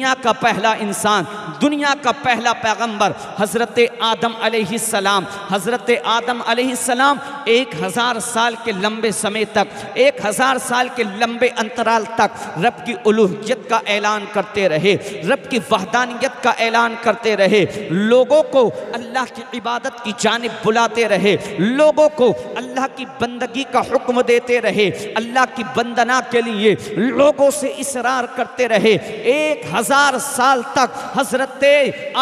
दुनिया का पहला इंसान दुनिया का पहला पैगंबर हज़रत आदम अलैहिस्सलाम, हज़रत आदम अलैहिस्सलाम एक हज़ार साल के लंबे समय तक एक हज़ार साल के लंबे अंतराल तक रब की उलूहियत का ऐलान करते रहे रब की वहदानियत का ऐलान करते रहे लोगों को अल्लाह की इबादत की जानब बुलाते रहे लोगों को अल्लाह की बंदगी का हुक्म देते रहे अल्लाह की बंदना के लिए लोगों से इसरार करते रहे एक हज़ार साल तक हज़रत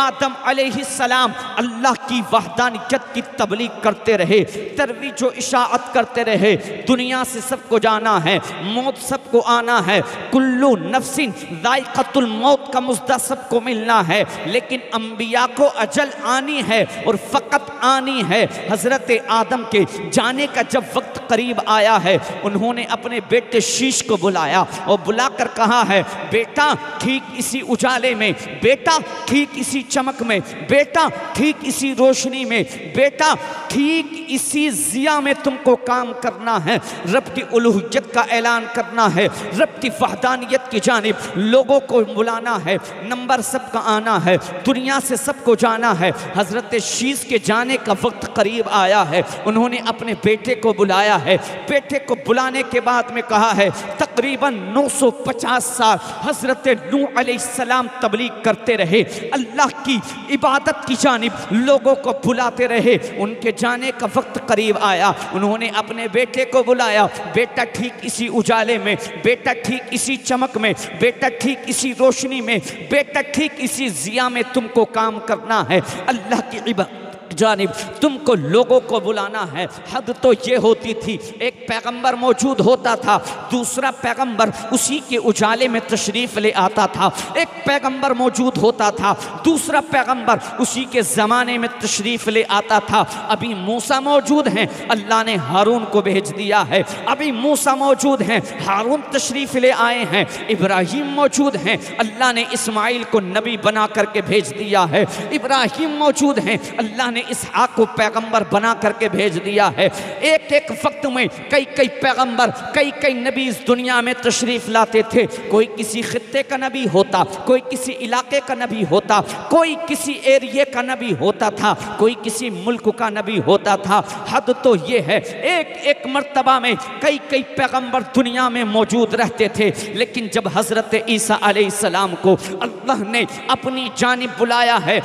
आदम अलैहिस्सलाम अल्लाह की वहदानियत की तबलीग करते रहे तरवीज जो इशात करते रहे दुनिया से सबको जाना है मौत सबको आना है कुल्लू नफसिन जायकतुल मौत का मुद्दा सबको मिलना है लेकिन अम्बिया को अजल आनी है और फ़कत आनी है हज़रत आदम के जाने का जब वक्त करीब आया है उन्होंने अपने बेटे शीश को बुलाया और बुलाकर कहा है बेटा ठीक इसी उजाले में बेटा ठीक इसी चमक में बेटा ठीक इसी रोशनी में बेटा ठीक इसी जिया में तुमको काम करना है रब की उलूहियत का ऐलान करना है रब की फहदानियत की जानब लोगों को बुलाना है नंबर सबका आना है दुनिया से सबको जाना है हज़रत शीश के जाने का वक्त करीब आया है उन्होंने अपने बेटे को बुलाया है बेटे को बुलाने के बाद में कहा है तकरीबन 950 साल हज़रत नू सलाम तबलीग करते रहे अल्लाह की इबादत की जानब लोगों को बुलाते रहे उनके जाने का वक्त करीब आया उन्होंने अपने बेटे को बुलाया बेटा ठीक इसी उजाले में बेटा ठीक इसी चमक में बेटा ठीक इसी रोशनी में बेटा ठीक इसी जिया में तुमको काम करना है अल्लाह की इबादत जानब तुमको लोगों को बुलाना है हद तो ये होती थी एक पैगंबर मौजूद होता था दूसरा पैगंबर उसी के उजाले में तशरीफ़ ले आता था एक पैगंबर मौजूद होता था दूसरा पैगंबर उसी के ज़माने में तशरीफ़ ले आता था अभी मूसा मौजूद हैं अल्लाह ने हारून को भेज दिया है अभी मूसा मौजूद हैं हारून तशरीफ़ ले आए हैं इब्राहिम मौजूद हैं अल्लाह ने इस्माइल को नबी बना करके भेज दिया है इब्राहिम मौजूद हैं अल्लाह ने ने इस आग को पैगंबर बना करके भेज दिया है एक एक वक्त में कई कई पैगंबर कई कई नबी इस दुनिया में तशरीफ़ लाते थे कोई किसी खत्े का नबी होता कोई किसी इलाके का नबी होता कोई किसी एरिए का नबी होता था कोई किसी मुल्क का नबी होता था हद तो ये है एक एक मरतबा में कई कई पैगंबर दुनिया में मौजूद रहते थे लेकिन जब हज़रत ईसा सलाम को अल्लाह ने अपनी जानब बुलाया है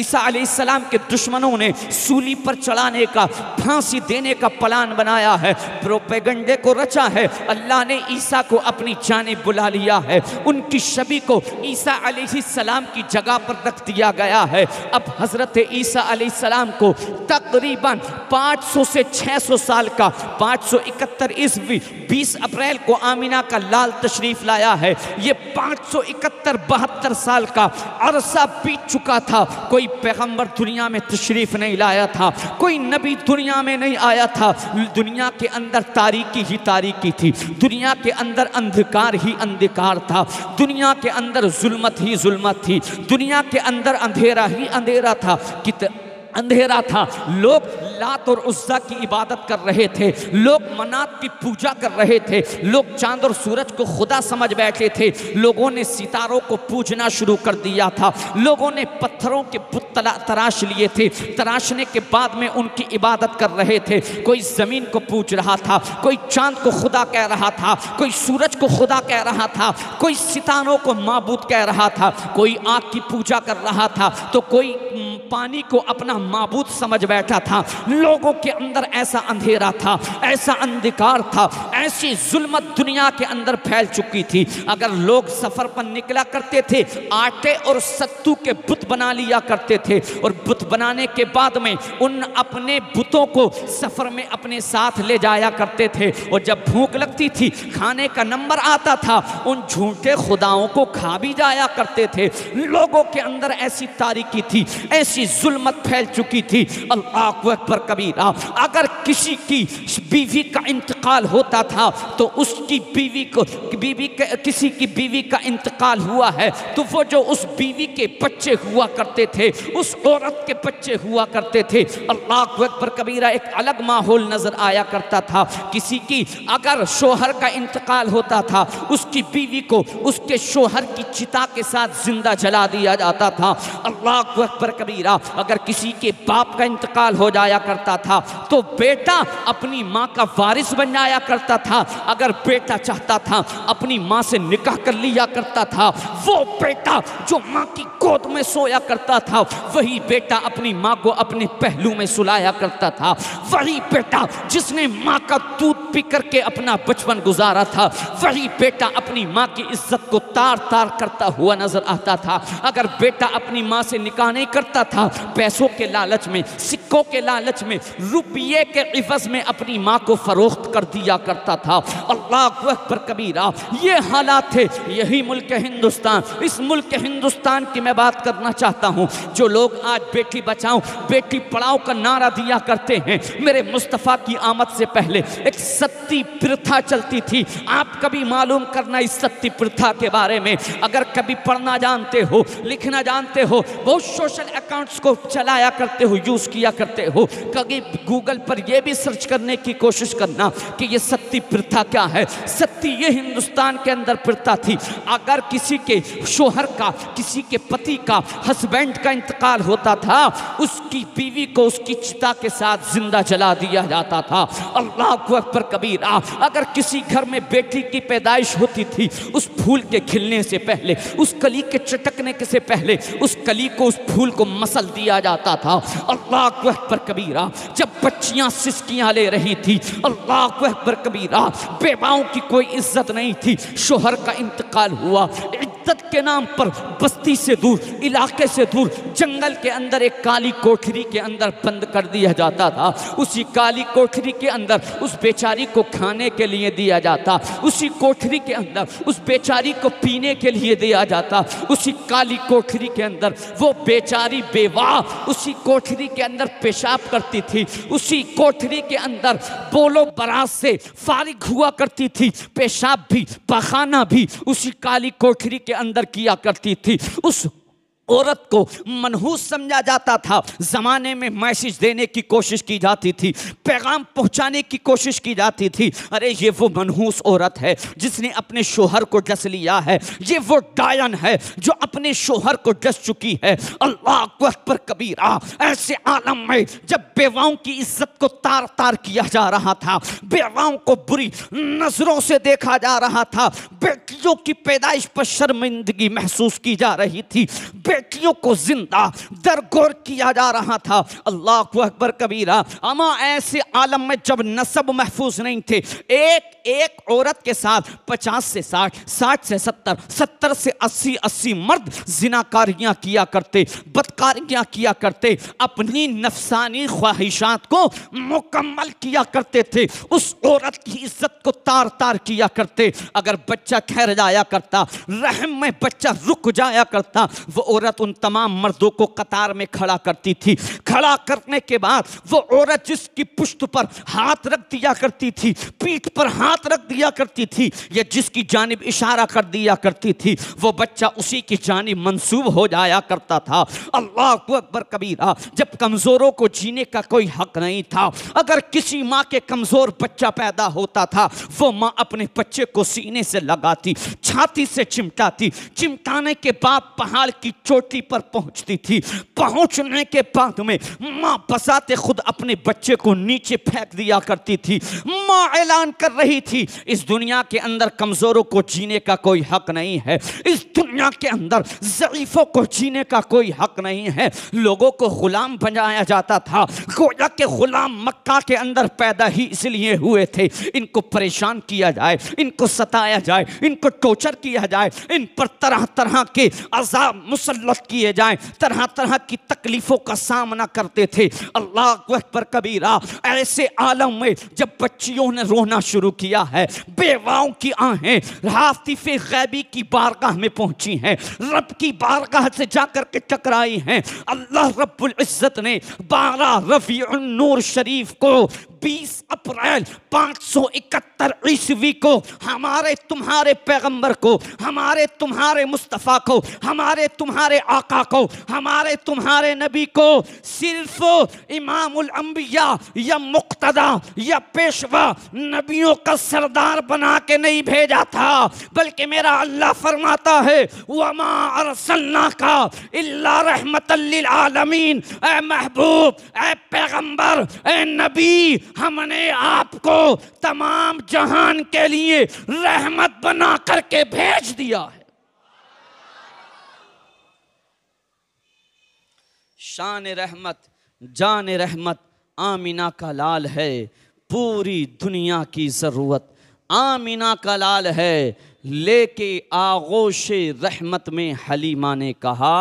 ईसा सलाम के दुश्मन दुश्मनों ने सूली पर चढ़ाने का फांसी देने का प्लान बनाया है प्रोपेगंडे को रचा है अल्लाह ने ईसा को अपनी जाने बुला लिया है उनकी शबी को ईसा सलाम की जगह पर रख दिया गया है अब हज़रत ईसा सलाम को तकरीबन 500 से 600 साल का 571 ईस्वी बीस अप्रैल को आमीना का लाल तशरीफ लाया है ये 571 बहत्तर साल का अरसा बीत चुका था कोई पैगंबर दुनिया में तशरीफ़ नहीं लाया था कोई नबी दुनिया में नहीं आया था दुनिया के अंदर तारीकी ही तारीकी थी दुनिया के अंदर अंधकार ही अंधकार था दुनिया के अंदर जुल्मत ही जुल्मत थी दुनिया के अंदर अंधेरा ही अंधेरा था कित अंधेरा था लोग लात और उज्जा की इबादत कर रहे थे लोग मनात की पूजा कर रहे थे लोग चांद और सूरज को खुदा समझ बैठे थे लोगों ने सितारों को पूजना शुरू कर दिया था लोगों ने पत्थरों के बुत तराश लिए थे तराशने के बाद में उनकी इबादत कर रहे थे कोई ज़मीन को पूज रहा था कोई चांद को खुदा कह रहा था कोई सूरज को खुदा कह रहा था कोई सितारों को माबूद कह रहा था कोई आग की पूजा कर रहा था तो कोई पानी को अपना मबूद समझ बैठा था लोगों के अंदर ऐसा अंधेरा था ऐसा अंधकार था ऐसी जुल्मत दुनिया के अंदर फैल चुकी थी अगर लोग सफ़र पर निकला करते थे आटे और सत्तू के बुत बना लिया करते थे और बुत बनाने के बाद में उन अपने बुतों को सफ़र में अपने साथ ले जाया करते थे और जब भूख लगती थी खाने का नंबर आता था उन झूठे खुदाओं को खा भी जाया करते थे लोगों के अंदर ऐसी तारीकी थी ऐसी ऐसी जुलमत फैल चुकी थी अल्लाह अकबर कबीरा अगर किसी की बीवी का इंतकाल होता था तो उसकी बीवी को बीवी किसी की बीवी का इंतकाल हुआ है तो वो जो उस बीवी के बच्चे हुआ करते थे उस औरत के बच्चे हुआ करते थे अल्लाह अकबर कबीरा एक अलग माहौल नज़र आया करता था किसी की अगर शोहर का इंतकाल होता था उसकी बीवी को उसके शोहर की चिता के साथ जिंदा जला दिया जाता था अल्लाह अकबर कबीरा फकीरा अगर किसी के बाप का इंतकाल हो जाया करता था तो बेटा अपनी माँ का वारिस बन जाया करता था अगर बेटा चाहता था अपनी माँ से निकाह कर लिया करता था वो बेटा जो माँ की गोद में सोया करता था वही बेटा अपनी माँ को अपने पहलू में सुलाया करता था वही बेटा जिसने माँ का दूध पी करके अपना बचपन गुजारा था वही बेटा अपनी माँ की इज्जत को तार तार करता हुआ नजर आता था अगर बेटा अपनी माँ से निकाह नहीं करता था पैसों के लालच में सिक्कों के लालच में रुपये के इवज में अपनी माँ को फरोख्त कर दिया करता था अल्लाह अकबर कबीरा ये हालात थे यही मुल्क हिंदुस्तान इस मुल्क हिंदुस्तान की मैं बात करना चाहता हूँ जो लोग आज बेटी बचाओ बेटी पढ़ाओ का नारा दिया करते हैं मेरे मुस्तफ़ा की आमद से पहले एक सत्ती प्रथा चलती थी आप कभी मालूम करना इस सत्ती प्रथा के बारे में अगर कभी पढ़ना जानते हो लिखना जानते हो बहुत सोशल अकाउंट अकाउंट्स को चलाया करते हो यूज़ किया करते हो कभी गूगल पर यह भी सर्च करने की कोशिश करना कि यह सत्य प्रथा क्या है सत्य ये हिंदुस्तान के अंदर प्रथा थी अगर किसी के शोहर का किसी के पति का हस्बैंड का इंतकाल होता था उसकी बीवी को उसकी चिता के साथ जिंदा जला दिया जाता था अल्लाह को अकबर कबीरा अगर किसी घर में बेटी की पैदाइश होती थी उस फूल के खिलने से पहले उस कली के चटकने के से पहले उस कली को उस फूल को मस फसल दिया जाता था अल्लाह अकबर कबीरा जब बच्चियां सिस्कियां ले रही थी अल्लाह को अकबर कबीरा बेवाओं की कोई इज्जत नहीं थी शोहर का इंतकाल हुआ इज्जत के नाम पर बस्ती से दूर इलाके से दूर जंगल के अंदर एक काली कोठरी के अंदर बंद कर दिया जाता था उसी काली कोठरी के अंदर उस बेचारी को खाने के लिए दिया जाता उसी कोठरी के अंदर उस बेचारी को पीने के लिए दिया जाता उसी काली कोठरी के अंदर वो बेचारी बेवाह उसी कोठरी के अंदर पेशाब करती थी उसी कोठरी के अंदर बोलो बराज से फारिग हुआ करती थी पेशाब भी पखाना भी उसी काली कोठरी के अंदर किया करती थी उस औरत को मनहूस समझा जाता था ज़माने में मैसेज देने की कोशिश की जाती थी पैगाम पहुंचाने की कोशिश की जाती थी अरे ये वो मनहूस औरत है जिसने अपने शोहर को डस लिया है ये वो डायन है जो अपने शोहर को डस चुकी है अल्लाह पर कबीरा ऐसे आलम में जब बेवाओं की इज्जत को तार तार किया जा रहा था बेवाओं को बुरी नज़रों से देखा जा रहा था बेटियों की पैदाइश पर शर्मिंदगी महसूस की जा रही थी बेटियों को जिंदा दरगोर किया जा रहा था अल्लाह को अकबर कबीरा अमा ऐसे आलम में जब नसब महफूज नहीं थे एक एक औरत के साथ पचास से साठ साठ से सत्तर सत्तर से अस्सी अस्सी मर्द जिनाकारियां किया करते बदकारियां किया करते अपनी नफसानी ख्वाहिशात को मुकम्मल किया करते थे उस औरत की इज्जत को तार तार किया करते अगर बच्चा ठहर जाया करता रहम में बच्चा रुक जाया करता वो औरत उन तमाम मर्दों को कतार में खड़ा करती थी खड़ा करने के बाद वो औरत जिसकी पुष्ट पर हाथ रख दिया करती थी पीठ पर हाथ रख दिया करती थी या जिसकी जानब इशारा कर दिया करती थी वो बच्चा उसी की जानब मंसूब हो जाया करता था अल्लाह अकबर कबीरा जब कमज़ोरों को जीने का कोई हक नहीं था अगर किसी माँ के कमज़ोर बच्चा पैदा होता था वो माँ अपने बच्चे को सीने से लगाती छाती से चिमटाती चिमटाने के बाद पहाड़ की चोटी पर पहुंचती थी पहुंचने के बाद में माँ बसाते खुद अपने बच्चे को नीचे फेंक दिया करती थी माँ ऐलान कर रही थी इस दुनिया के अंदर कमज़ोरों को जीने का कोई हक नहीं है इस दुनिया के अंदर ज़रीफ़ों को जीने का कोई हक नहीं है लोगों को ग़ुलाम बनाया जाता था गोया के ग़ुलाम मक्का के अंदर पैदा ही इसलिए हुए थे इनको परेशान किया जाए इनको सताया जाए इनको टोचर किया जाए इन पर तरह तरह के अजाब मुसल मुकलत किए जाएं तरह तरह की तकलीफ़ों का सामना करते थे अल्लाह पर कबीरा ऐसे आलम में जब बच्चियों ने रोना शुरू किया है बेवाओं की आहें हाफिफ गैबी की बारगाह में पहुंची हैं रब की बारगाह से जाकर के टकराई हैं अल्लाह रब्बुल इज़्ज़त ने बारह रफ़ी नूर शरीफ को 20 अप्रैल 571 ईस्वी को हमारे तुम्हारे पैगंबर को हमारे तुम्हारे मुस्तफ़ा को हमारे तुम्हारे आका को हमारे तुम्हारे नबी को सिर्फ इमामुल अंबिया या मुक्तदा या पेशवा नबियों का सरदार बना के नहीं भेजा था बल्कि मेरा अल्लाह फरमाता है वमा अरसल्ला का रहमत आलमीन ए महबूब ए पैगंबर ए नबी हमने आपको तमाम जहान के लिए रहमत बना करके भेज दिया है शान रहमत जान रहमत आमिना का लाल है पूरी दुनिया की ज़रूरत आमिना का लाल है लेके आगोश रहमत में हलीमा ने कहा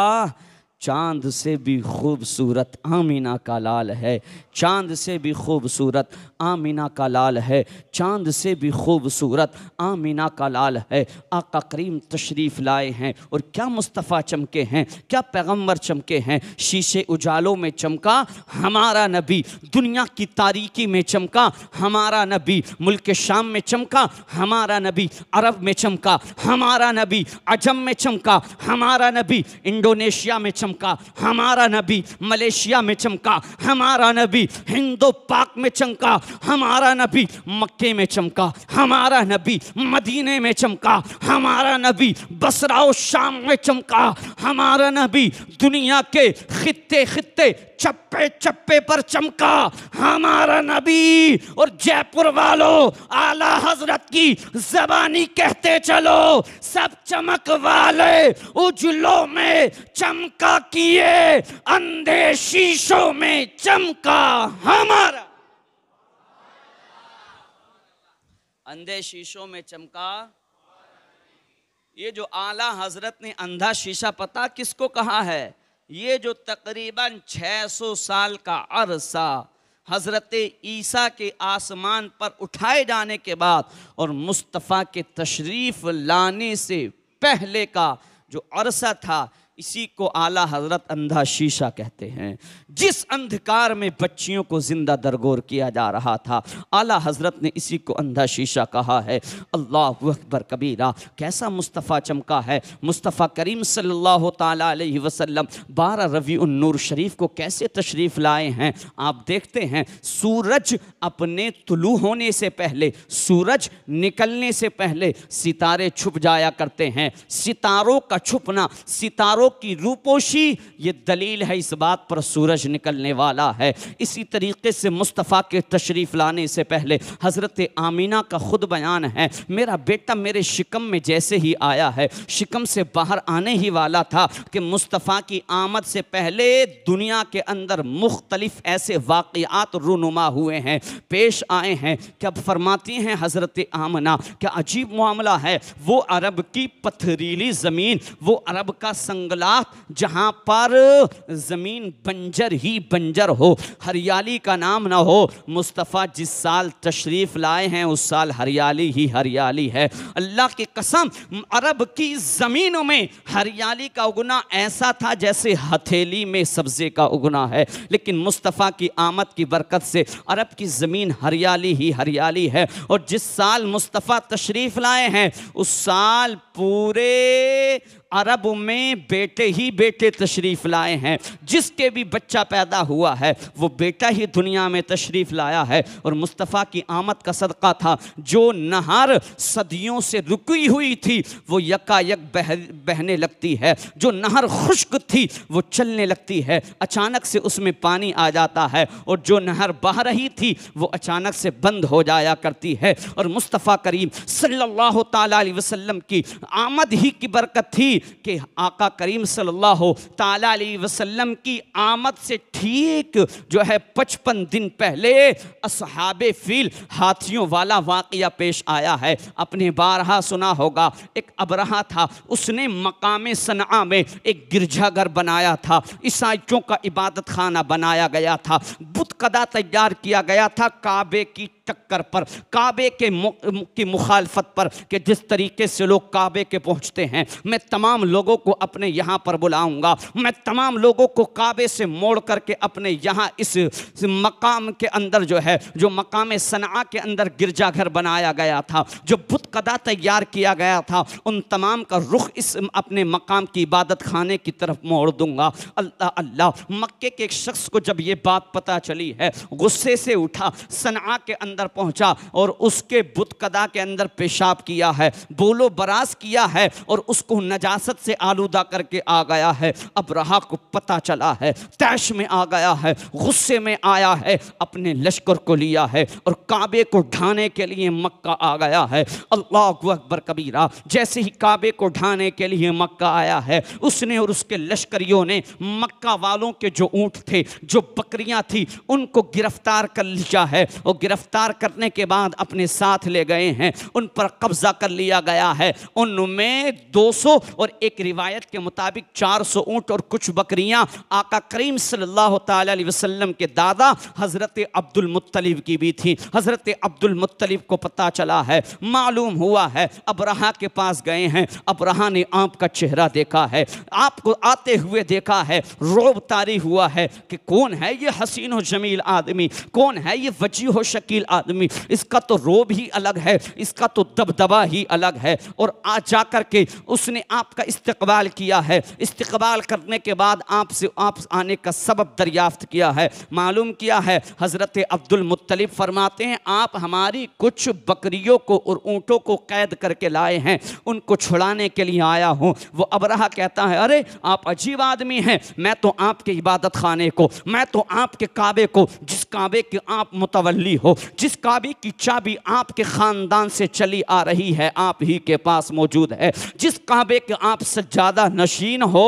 चांद से भी खूबसूरत आमीना का लाल है चांद से भी खूबसूरत आमीना का लाल है चांद से भी खूबसूरत आमीना का लाल है आका करीम तशरीफ़ लाए हैं और क्या मुस्तफ़ा चमके हैं क्या पैगंबर चमके हैं शीशे उजालों में चमका हमारा नबी दुनिया की तारीकी में चमका हमारा नबी मुल्क शाम में चमका हमारा नबी अरब में चमका हमारा नबी अजम में चमका हमारा नबी इंडोनेशिया में चमका चमका हमारा नबी मलेशिया में चमका हमारा नबी हिंदो पाक में चमका हमारा नबी मक्के में चमका हमारा नबी मदीने में चमका हमारा नबी बसरा शाम में चमका हमारा नबी दुनिया के खत्ते खत्ते चप चप्पे चप्पे पर चमका हमारा नबी और जयपुर वालों आला हजरत की जबानी कहते चलो सब चमक वाले उजलों में चमका किए अंधे शीशों में चमका हमारा अंधे शीशों में चमका ये जो आला हजरत ने अंधा शीशा पता किसको कहा है ये जो तकरीबन 600 साल का अरसा हज़रत ईसा के आसमान पर उठाए जाने के बाद और मुस्तफ़ा के तशरीफ़ लाने से पहले का जो अरसा था इसी को आला हजरत अंधा शीशा कहते हैं जिस अंधकार में बच्चियों को ज़िंदा दरगोर किया जा रहा था आला हजरत ने इसी को अंधा शीशा कहा है अल्लाह अकबर कबीरा कैसा मुस्तफ़ा चमका है मुस्तफ़ा करीम सल्लल्लाहु अलैहि वसल्लम बारह रवि नूर शरीफ को कैसे तशरीफ़ लाए हैं आप देखते हैं सूरज अपने तुलू होने से पहले सूरज निकलने से पहले सितारे छुप जाया करते हैं सितारों का छुपना सितारों की रूपोशी ये दलील है इस बात पर सूरज निकलने वाला है इसी तरीके से मुस्तफ़ा के तशरीफ़ लाने से पहले हज़रत आमीना का ख़ुद बयान है मेरा बेटा मेरे शिकम में जैसे ही आया है शिकम से बाहर आने ही वाला था कि मुस्तफ़ा की आमद से पहले दुनिया के अंदर मुख्तलिफ ऐसे वाक़ात रूनुमा हुए हैं पेश आए हैं क्या फरमाती हैं हज़रत आमना क्या अजीब मामला है वो अरब की पथरीली ज़मीन वो अरब का संग जंगलात जहाँ पर ज़मीन बंजर ही बंजर हो हरियाली का नाम ना हो मुस्तफ़ा जिस साल तशरीफ़ लाए हैं उस साल हरियाली ही हरियाली है अल्लाह की कसम अरब की ज़मीनों में हरियाली का उगना ऐसा था जैसे हथेली में सब्ज़े का उगना है लेकिन मुस्तफ़ा की आमद की बरकत से अरब की ज़मीन हरियाली ही हरियाली है और जिस साल मुस्तफ़ा तशरीफ़ लाए हैं उस साल पूरे अरब में बेटे ही बेटे तशरीफ़ लाए हैं जिसके भी बच्चा पैदा हुआ है वो बेटा ही दुनिया में तशरीफ़ लाया है और मुस्तफ़ा की आमद का सदका था जो नहर सदियों से रुकी हुई थी वो यकायक बह बहने लगती है जो नहर खुश्क थी वो चलने लगती है अचानक से उसमें पानी आ जाता है और जो नहर बह रही थी वो अचानक से बंद हो जाया करती है और मुस्तफ़ा करीम सल्लल्लाहु अलैहि वसल्लम की आमद ही की बरकत थी कि आका करीम सल्लल्लाहु अलैहि वसल्लम की आमद से ठीक जो है पचपन दिन पहले असहाब फील हाथियों वाला वाक़ पेश आया है अपने बारहा सुना होगा एक अबरहा था उसने मकाम सना में एक गिरजाघर बनाया था ईसाइयों का इबादत खाना बनाया गया था बुतकदा तैयार किया गया था काबे की चक्कर पर काबे के की मुखालफत पर कि जिस तरीके से लोग काबे के पहुंचते हैं मैं तमाम लोगों को अपने यहाँ पर बुलाऊंगा मैं तमाम लोगों को काबे से मोड़ करके अपने यहाँ इस मकाम के अंदर जो है जो मकाम सना के अंदर गिरजाघर बनाया गया था जो बुत कदा तैयार किया गया था उन तमाम का रुख इस अपने मकाम की इबादत खाने की तरफ मोड़ दूंगा अल्लाह अल्लाह मक्के के एक शख्स को जब ये बात पता चली है गुस्से से उठा सना के अंदर अंदर पहुंचा और उसके बुतकदा के अंदर पेशाब किया है बोलो बरास किया है और उसको नजासत से आलूदा करके आ गया है अब रहा को पता चला है तैश में आ गया है गुस्से में आया है अपने लश्कर को लिया है और काबे को ढाने के लिए मक्का आ गया है अल्लाह अकबर कबीरा जैसे ही काबे को ढाने के लिए मक्का आया है उसने और उसके लश्करियों ने मक्का वालों के जो ऊंट थे जो बकरियां थी उनको गिरफ्तार कर लिया है और गिरफ्तार गिरफ्तार करने के बाद अपने साथ ले गए हैं उन पर कब्जा कर लिया गया है उनमें 200 और एक रिवायत के मुताबिक 400 ऊँट और कुछ बकरियां आका करीम सल्लल्लाहु अलैहि वसल्लम के दादा हज़रत अब्दुल मुत्तलिब की भी थी हज़रत अब्दुल मुत्तलिब को पता चला है मालूम हुआ है अबरहा के पास गए हैं अब्रहा ने आप का चेहरा देखा है आपको आते हुए देखा है रोब तारी हुआ है कि कौन है ये हसीन जमील आदमी कौन है ये हो शकील आदमी इसका तो रोब ही अलग है इसका तो दबदबा ही अलग है और आ जा कर के उसने आपका इस्तकबाल किया है इस्तकबाल करने के बाद आपसे आप आने का सबब दरियाफ्त किया है मालूम किया है हज़रत अब्दुलमतलब फरमाते हैं आप हमारी कुछ बकरियों को और ऊँटों को कैद करके लाए हैं उनको छुड़ाने के लिए आया हूँ वो अबराह कहता है अरे आप अजीब आदमी हैं मैं तो आपके इबादत खाने को मैं तो आपके काबे को जिस काबे के आप मुतवली हो जिस काबे की चाबी आपके ख़ानदान से चली आ रही है आप ही के पास मौजूद है जिस काबे के आप ज़्यादा नशीन हो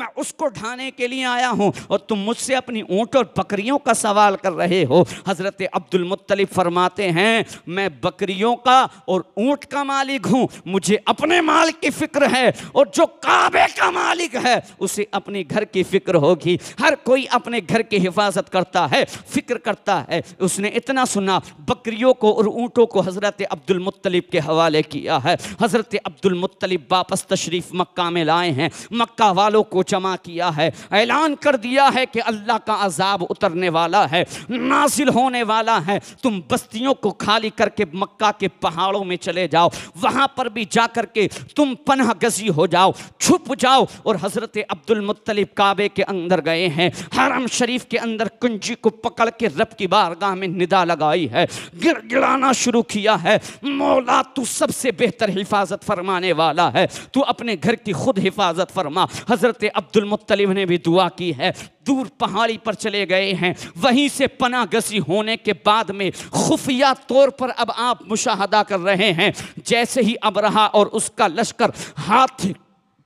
मैं उसको ढाने के लिए आया हूँ और तुम मुझसे अपनी ऊँट और बकरियों का सवाल कर रहे हो हज़रत अब्दुलमतलब फरमाते हैं मैं बकरियों का और ऊँट का मालिक हूँ मुझे अपने माल की फ़िक्र है और जो काबे का मालिक है उसे अपने घर की फ़िक्र होगी हर कोई अपने घर की हिफाजत करता है फ़िक्र करता है उसने इतना सुना बकरियों को और ऊँटों को हज़रत अब्दुलमतलब के हवाले किया है हज़रत अब्दुलमतलब वापस तशरीफ़ मक्का में लाए हैं मक्का वालों को जमा किया है ऐलान कर दिया है कि अल्लाह का अजाब उतरने वाला है नासिल होने वाला है तुम बस्तियों को खाली करके मक्का के पहाड़ों में चले जाओ वहाँ पर भी जा कर के तुम पनह गजी हो जाओ छुप जाओ और हज़रत अब्दुलमतलब काबे के अंदर गए हैं हरम शरीफ के अंदर कुंजी को पकड़ के रब की बारगाह में निदा लगाई है है गिड़गिड़ाना शुरू किया है मौला तू सबसे बेहतर हिफाजत फरमाने वाला है तू अपने घर की खुद हिफाजत फरमा हज़रत अब्दुलमतलब ने भी दुआ की है दूर पहाड़ी पर चले गए हैं वहीं से पना गसी होने के बाद में खुफिया तौर पर अब आप मुशाहदा कर रहे हैं जैसे ही रहा और उसका लश्कर हाथ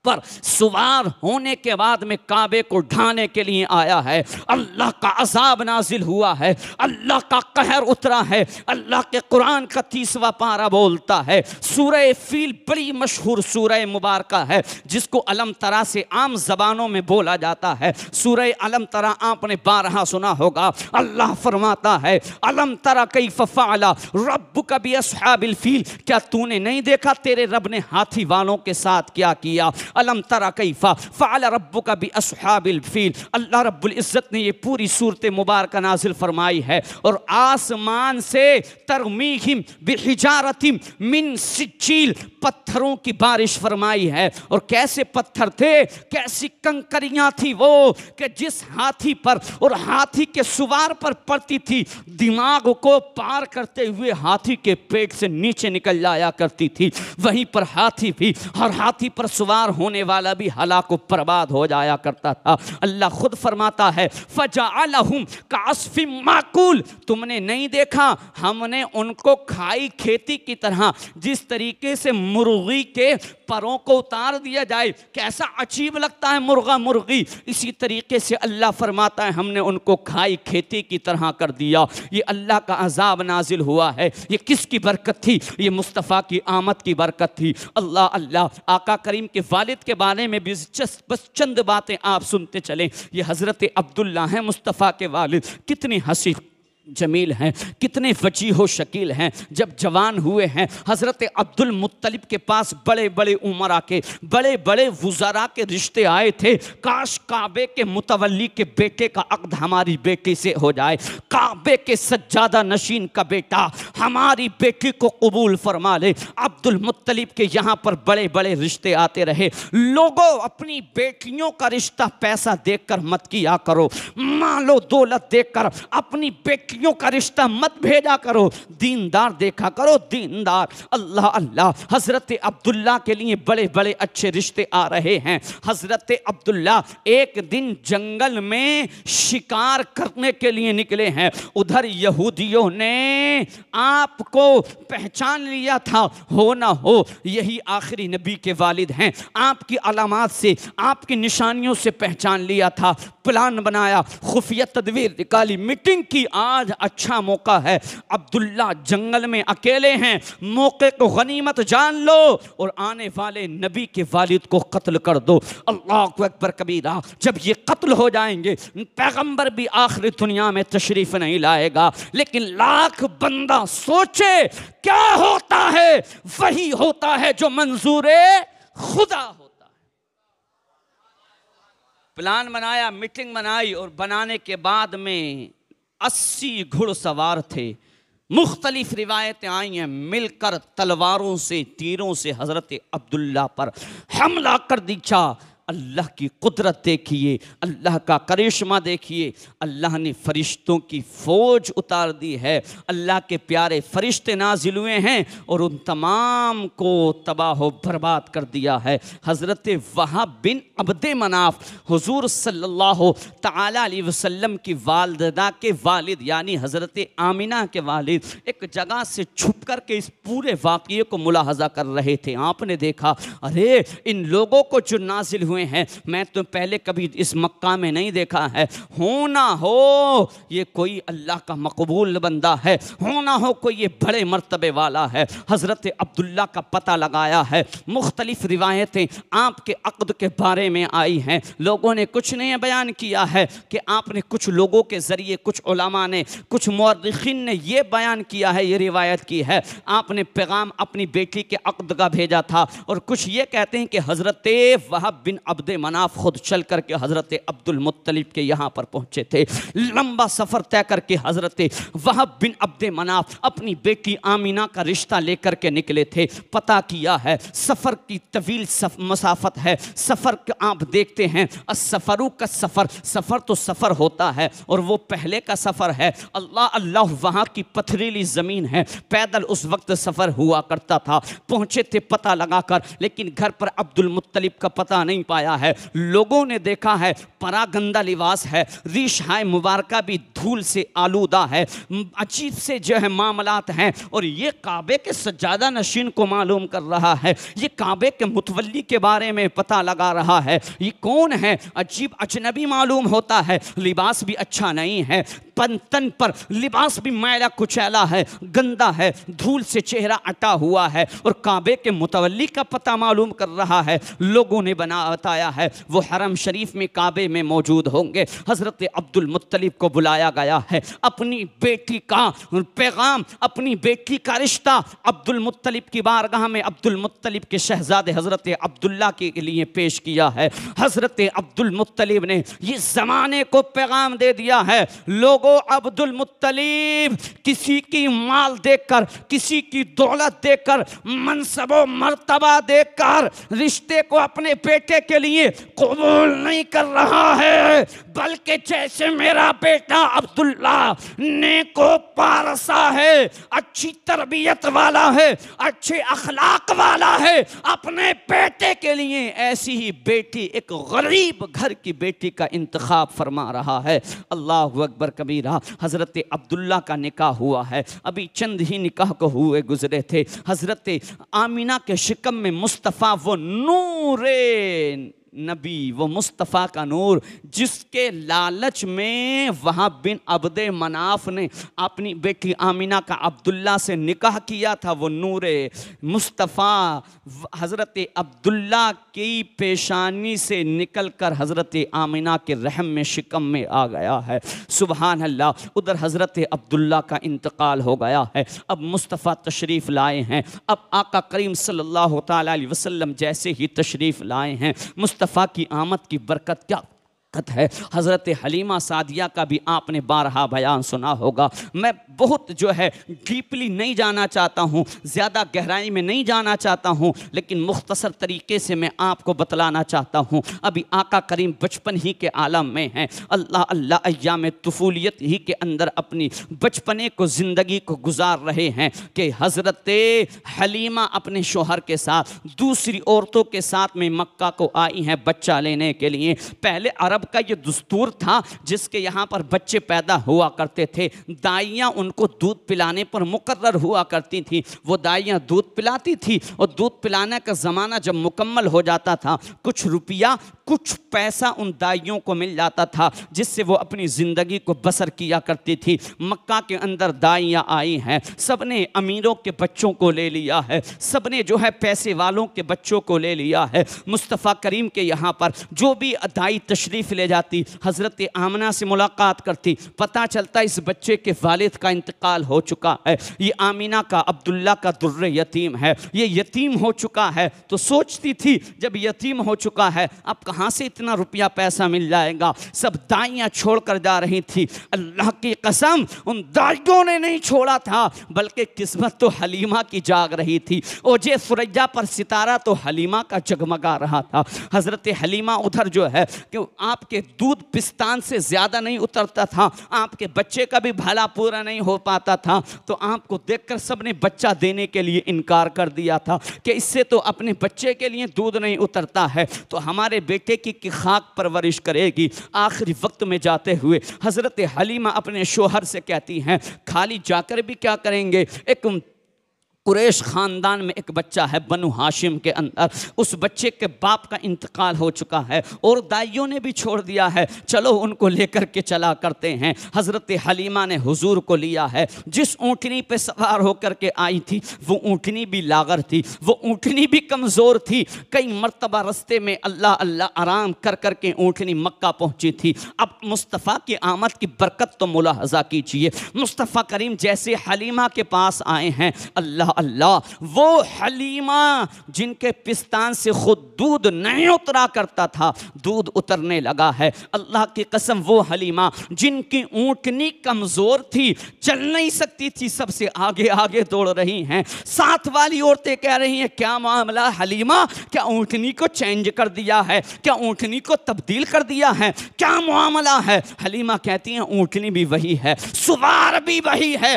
पर सवार होने के बाद में काबे को ढाने के लिए आया है अल्लाह का अजाब नाजिल हुआ है अल्लाह का कहर उतरा है अल्लाह के कुरान का तीसवा पारा बोलता है सूरह फील बड़ी मशहूर सूरह मुबारक है जिसको अलम तरह से आम जबानों में बोला जाता है सूरह अलम तरह आपने बारहा सुना होगा अल्लाह फरमाता है अलम तरह कई फ़फ़ाला रब कभी असहाबिल फील क्या तूने नहीं देखा तेरे रब ने हाथी वालों के साथ क्या किया अलम तरा कैफा फ़ाल रब्बू का भी असहाबिलफ़ील अल्लाह रब्ज़त ने ये पूरी सूरत मुबारक नाजिल फरमाई है और आसमान से तरमीम बिहिजारतिम मिन सिचील पत्थरों की बारिश फरमाई है और कैसे पत्थर थे कैसी कंकरियाँ थी वो कि जिस हाथी पर और हाथी के सुवार पर पड़ती थी दिमाग को पार करते हुए हाथी के पेट से नीचे निकल जाया करती थी वहीं पर हाथी भी हर हाथी पर सवार होने वाला भी हला को बर्बाद हो जाया करता था अल्लाह खुद फरमाता है फजा अलहम माकूल तुमने नहीं देखा हमने उनको खाई खेती की तरह जिस तरीके से मुर्गी के परों को उतार दिया जाए कैसा अजीब लगता है मुर्गा मुर्गी इसी तरीके से अल्लाह फरमाता है हमने उनको खाई खेती की तरह कर दिया ये अल्लाह का अजाब नाजिल हुआ है ये किसकी बरकत थी ये मुस्तफ़ा की आमद की बरकत थी अल्लाह अल्लाह आका करीम के वाल वालिद के बारे में भी बस चंद बातें आप सुनते चलें ये हज़रत अब्दुल्ला हैं मुस्तफ़ा के वालिद कितनी हंसी जमील हैं कितने वजी हो शकील हैं जब जवान हुए हैं हज़रत अब्दुल मुत्तलिब के पास बड़े बड़े उम्र आके बड़े बड़े वज़रा के रिश्ते आए थे काश काबे के मुतवली के बेटे का अक्द हमारी बेटी से हो जाए काबे के सज्जादा नशीन का बेटा हमारी बेटी को कबूल फरमा ले अब्दुल मुत्तलिब के यहाँ पर बड़े बड़े रिश्ते आते रहे लोगों अपनी बेटियों का रिश्ता पैसा देखकर मत किया करो मालो दौलत देखकर अपनी बेटी लड़कियों का रिश्ता मत भेजा करो दीनदार देखा करो दीनदार अल्लाह अल्लाह हज़रत अब्दुल्ला के लिए बड़े बड़े अच्छे रिश्ते आ रहे हैं हज़रत अब्दुल्ला एक दिन जंगल में शिकार करने के लिए निकले हैं उधर यहूदियों ने आपको पहचान लिया था हो ना हो यही आखिरी नबी के वालिद हैं आपकी अलामत से आपकी निशानियों से पहचान लिया था प्लान बनाया खुफिया तदवीर निकाली मीटिंग की आज अच्छा मौका है अब्दुल्ला जंगल में अकेले हैं मौके को गनीमत जान लो और आने वाले नबी के वालिद को कत्ल कर दो अल्लाह अकबर कबीरा जब ये कत्ल हो जाएंगे पैगंबर भी आखिरी दुनिया में तशरीफ नहीं लाएगा लेकिन लाख बंदा सोचे क्या होता है वही होता है जो मंजूर खुदा हो प्लान बनाया मीटिंग बनाई और बनाने के बाद में अस्सी घुड़सवार थे मुख्तलिफ रिवायतें आई हैं मिलकर तलवारों से तीरों से हज़रत अब्दुल्ला पर हमला कर दीछा अल्लाह की कुदरत देखिए अल्लाह का करिश्मा देखिए अल्लाह ने फरिश्तों की फ़ौज उतार दी है अल्लाह के प्यारे फरिश्ते नाजिल हुए हैं और उन तमाम को तबाह बर्बाद कर दिया है हज़रत वहा बिन अबद मनाफ हुजूर सल्लल्लाहु अलैहि वसल्लम की वालदा के वालिद यानी हज़रत आमिना के वालिद एक जगह से छुप कर के इस पूरे वाक़े को मुलाहजा कर रहे थे आपने देखा अरे इन लोगों को जो नाजिल हुए हुए हैं मैं तो पहले कभी इस मक्का में नहीं देखा है हो ना हो ये कोई अल्लाह का मकबूल बंदा है हो ना हो कोई ये बड़े मरतबे वाला है हज़रत अब्दुल्ला का पता लगाया है मुख्तलिफ रिवायतें आपके अकद के बारे में आई हैं लोगों ने कुछ ने बयान किया है कि आपने कुछ लोगों के ज़रिए कुछ उलमा ने कुछ मौरखिन ने यह बयान किया है ये रिवायत की है आपने पैगाम अपनी बेटी के अकद का भेजा था और कुछ ये कहते हैं कि हज़रत वहाब बिन अब्द मनाफ खुद चल करके हज़रत मुत्तलिब के यहाँ पर पहुँचे थे लंबा सफ़र तय करके हज़रत वह बिन अब्द मनाफ अपनी बेटी आमीना का रिश्ता लेकर के निकले थे पता किया है सफ़र की तवील सफ, मसाफत है सफ़र आप देखते हैं सफरों का सफ़र सफ़र तो सफ़र होता है और वो पहले का सफ़र है अल्लाह अल्लाह वहाँ की पथरीली ज़मीन है पैदल उस वक्त सफ़र हुआ करता था पहुँचे थे पता लगा कर लेकिन घर पर मुत्तलिब का पता नहीं पाया पाया है लोगों ने देखा है परा गंदा लिबास है रीश हाय मुबारक भी धूल से आलूदा है अजीब से जो है मामलात हैं और ये काबे के सज्जादा नशीन को मालूम कर रहा है ये काबे के मुतवली के बारे में पता लगा रहा है ये कौन है अजीब अजनबी मालूम होता है लिबास भी अच्छा नहीं है पन तन पर लिबास भी मायला कुचैला है गंदा है धूल से चेहरा अटा हुआ है और काबे के मुतवली का पता मालूम कर रहा है लोगों ने बना बताया है वो हरम शरीफ में काबे में मौजूद होंगे हज़रत अब्दुल मुत्तलिब को बुलाया गया है अपनी बेटी का पैगाम अपनी बेटी का रिश्ता अब्दुल मुत्तलिब की बारगाह में अब्दुल मुत्तलिब के शहजादे हज़रत अब्दुल्ला के लिए पेश किया है हज़रत अब्दुल मुत्तलिब ने इस ज़माने को पैगाम दे दिया है लोगों को अब्दुल मुत्तलीब किसी की माल देकर किसी की दौलत देकर मनसब मर्तबा देकर रिश्ते को अपने बेटे के लिए कबूल नहीं कर रहा है बल्कि जैसे मेरा बेटा अब्दुल्ला ने को पारसा है अच्छी तरबियत वाला है अच्छे अखलाक वाला है अपने बेटे के लिए ऐसी ही बेटी एक गरीब घर की बेटी का इंतखब फरमा रहा है अल्लाह अकबर कबीर सगीरा हज़रत अब्दुल्ला का निकाह हुआ है अभी चंद ही निकाह को हुए गुजरे थे हज़रत आमिना के शिकम में मुस्तफ़ा वो नूरे नबी वो मुस्तफ़ा का नूर जिसके लालच में वहाँ बिन अबद मनाफ ने अपनी बेटी आमिना का अब्दुल्ला से निकाह किया था वो नूर मुस्तफ़ा हज़रत अब्दुल्ला की पेशानी से निकल कर हज़रत आमिना के रहम में शिकम में आ गया है सुबहान अल्लाह उधर हज़रत अब्दुल्ला का इंतकाल हो गया है अब मुस्तफ़ा तशरीफ़ लाए हैं अब आका करीम सल्ला वसलम जैसे ही तशरीफ़ लाए हैं मुश्तफ़ा की आमद की बरकत क्या ताकत है हज़रत हलीमा सादिया का भी आपने बारहा बयान सुना होगा मैं बहुत जो है डीपली नहीं जाना चाहता हूँ ज़्यादा गहराई में नहीं जाना चाहता हूँ लेकिन मुख्तसर तरीके से मैं आपको बतलाना चाहता हूँ अभी आका करीम बचपन ही के आलम में हैं अल्लाह अल्लाह अयाम तफूलियत ही के अंदर अपनी बचपने को ज़िंदगी को गुजार रहे हैं कि हज़रत हलीमा अपने शोहर के साथ दूसरी औरतों के साथ में मक्का को आई हैं बच्चा लेने के लिए पहले अरब अरब का ये दस्तूर था जिसके यहाँ पर बच्चे पैदा हुआ करते थे दाइयाँ उनको दूध पिलाने पर मुकर्र हुआ करती थी वो दाइयाँ दूध पिलाती थी और दूध पिलाने का ज़माना जब मुकम्मल हो जाता था कुछ रुपया कुछ पैसा उन दाइयों को मिल जाता था जिससे वो अपनी ज़िंदगी को बसर किया करती थी मक्का के अंदर दाइयाँ आई हैं सब ने अमीरों के बच्चों को ले लिया है सब ने जो है पैसे वालों के बच्चों को ले लिया है मुस्तफ़ा करीम के यहाँ पर जो भी अदाई तशरीफ़ तशरीफ़ ले जाती हज़रत आमना से मुलाकात करती पता चलता इस बच्चे के वालिद का इंतकाल हो चुका है ये आमीना का अब्दुल्ला का दुर्र यतीम है ये यतीम हो चुका है तो सोचती थी जब यतीम हो चुका है अब कहाँ से इतना रुपया पैसा मिल जाएगा सब दाइयाँ छोड़ कर जा रही थी अल्लाह की कसम उन दाइयों ने नहीं छोड़ा था बल्कि किस्मत तो हलीमा की जाग रही थी ओजे सुरैया पर सितारा तो हलीमा का जगमगा रहा था हज़रत हलीमा उधर जो है कि आप आपके दूध पिस्तान से ज़्यादा नहीं उतरता था आपके बच्चे का भी भला पूरा नहीं हो पाता था तो आपको देखकर सब ने बच्चा देने के लिए इनकार कर दिया था कि इससे तो अपने बच्चे के लिए दूध नहीं उतरता है तो हमारे बेटे की कि खाक परवरिश करेगी आखिरी वक्त में जाते हुए हज़रत हलीमा अपने शोहर से कहती हैं खाली जाकर भी क्या करेंगे एक कुरेश ख़ानदान में एक बच्चा है बनु हाशिम के अंदर उस बच्चे के बाप का इंतकाल हो चुका है और दाइयों ने भी छोड़ दिया है चलो उनको लेकर के चला करते हैं हज़रत हलीमा ने हुजूर को लिया है जिस ऊँटनी पे सवार होकर के आई थी वो ऊँटनी भी लागर थी वो ऊँटनी भी कमज़ोर थी कई मरतबा रस्ते में अल्लाह अल्लाह आराम कर कर के ऊँटनी मक्का पहुँची थी अब मुस्तफ़ा की आमद की बरकत तो मुलाहजा कीजिए मुस्तफ़ा करीम जैसे हलीमा के पास आए हैं अल्लाह अल्लाह वो हलीमा जिनके पिस्तान से खुद दूध नहीं उतरा करता था दूध उतरने लगा है अल्लाह की कसम वो हलीमा जिनकी ऊँटनी कमज़ोर थी चल नहीं सकती थी सबसे आगे आगे दौड़ रही हैं साथ वाली औरतें कह रही हैं क्या मामला हलीमा क्या ऊँटनी को चेंज कर दिया है क्या ऊँटनी को तब्दील कर दिया है क्या मामला है हलीमा कहती हैं ऊँटनी भी वही है सुवार भी वही है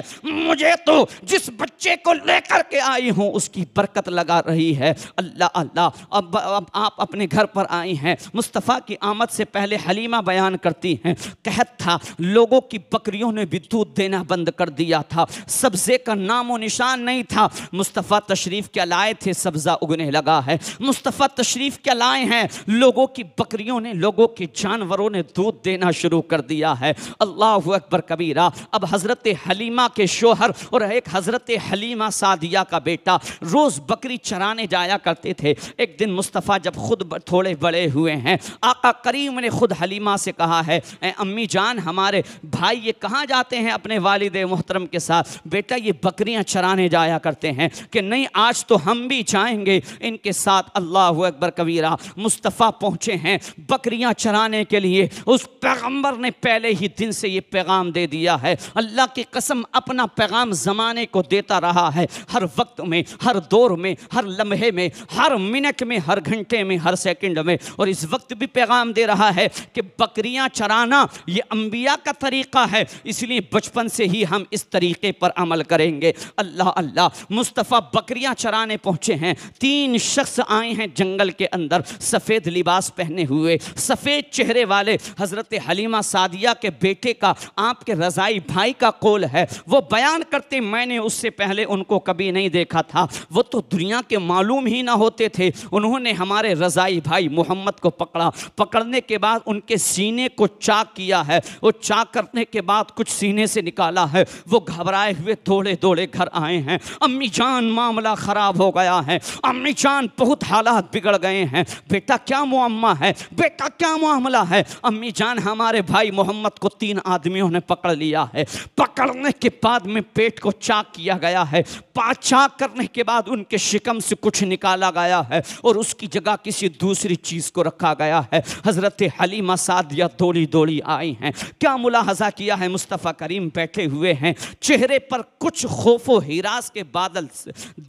मुझे तो जिस बच्चे को ले लेकर के आई हूँ उसकी बरकत लगा रही है अल्लाह अल्लाह अब अब आप अपने घर पर आई हैं मुस्तफ़ा की आमद से पहले हलीमा बयान करती हैं कहत था लोगों की बकरियों ने भी दूध देना बंद कर दिया था सब्ज़े का नामो निशान नहीं था मुस्तफ़ा तशरीफ़ क्या लाए थे सब्ज़ा उगने लगा है मुस्तफ़ा तशरीफ़ क्या लाए हैं लोगों की बकरियों ने लोगों के जानवरों ने दूध देना शुरू कर दिया है अल्लाह अकबर कबीरा अब हज़रत हलीमा के शोहर और एक हज़रत हलीमा सादिया का बेटा रोज़ बकरी चराने जाया करते थे एक दिन मुस्तफ़ा जब खुद थोड़े बड़े हुए हैं आका करीम ने खुद हलीमा से कहा है अम्मी जान हमारे भाई ये कहाँ जाते हैं अपने वालिद मोहतरम के साथ बेटा ये बकरियाँ चराने जाया करते हैं कि नहीं आज तो हम भी जाएंगे इनके साथ अल्लाह अकबर कबीरा मुस्तफ़ा पहुँचे हैं बकरियाँ चराने के लिए उस पैगम्बर ने पहले ही दिन से ये पैगाम दे दिया है अल्लाह की कसम अपना पैगाम ज़माने को देता रहा है हर वक्त में हर दौर में हर लम्हे में हर मिनट में हर घंटे में हर सेकंड में और इस वक्त भी पैगाम दे रहा है कि बकरियां चराना ये अम्बिया का तरीक़ा है इसलिए बचपन से ही हम इस तरीक़े पर अमल करेंगे अल्लाह अल्लाह मुस्तफ़ा बकरियां चराने पहुंचे हैं तीन शख्स आए हैं जंगल के अंदर सफ़ेद लिबास पहने हुए सफ़ेद चेहरे वाले हज़रत हलीमा सादिया के बेटे का आपके रज़ाई भाई का कौल है वो बयान करते मैंने उससे पहले उनको कभी नहीं देखा था वो तो दुनिया के मालूम ही ना होते थे उन्होंने हमारे रज़ाई भाई मोहम्मद को पकड़ा पकड़ने के बाद उनके सीने को चाक किया है वो चाक करने के बाद कुछ सीने से निकाला है वो घबराए हुए थोड़े दौड़े घर आए हैं अम्मी जान मामला ख़राब हो गया है अम्मी जान बहुत हालात बिगड़ गए हैं बेटा क्या मामा है बेटा क्या मामला है अम्मी जान हमारे भाई मोहम्मद को तीन आदमियों ने पकड़ लिया है पकड़ने के बाद में पेट को चाक किया गया है पाचाक करने के बाद उनके शिकम से कुछ निकाला गया है और उसकी जगह किसी दूसरी चीज़ को रखा गया है हज़रत हलीमा सादिया दौड़ी दौड़ी आई हैं क्या मुलाहजा किया है मुस्तफ़ा करीम बैठे हुए हैं चेहरे पर कुछ खौफ हिरास के बादल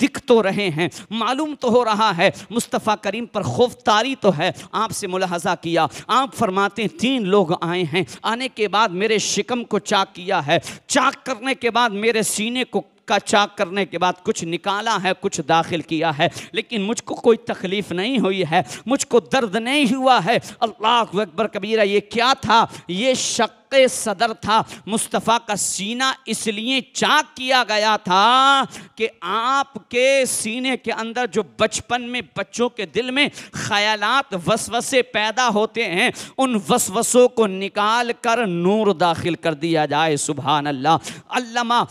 दिख तो रहे हैं मालूम तो हो रहा है मुस्तफ़ा करीम पर खौफ तारी तो है आपसे मुलाहजा किया आप फरमाते तीन लोग आए हैं आने के बाद मेरे शिकम को चाक किया है चाक करने के बाद मेरे सीने को का चाक करने के बाद कुछ निकाला है कुछ दाखिल किया है लेकिन मुझको कोई तकलीफ़ नहीं हुई है मुझको दर्द नहीं हुआ है अल्लाह अकबर कबीरा ये क्या था ये शक सदर था मुस्तफ़ा का सीना इसलिए चाक किया गया था कि आपके सीने के अंदर जो बचपन में बच्चों के दिल में ख्यालात वसवसे पैदा होते हैं उन वसवसों को निकाल कर नूर दाखिल कर दिया जाए सुबह अल्लाह अल्लामा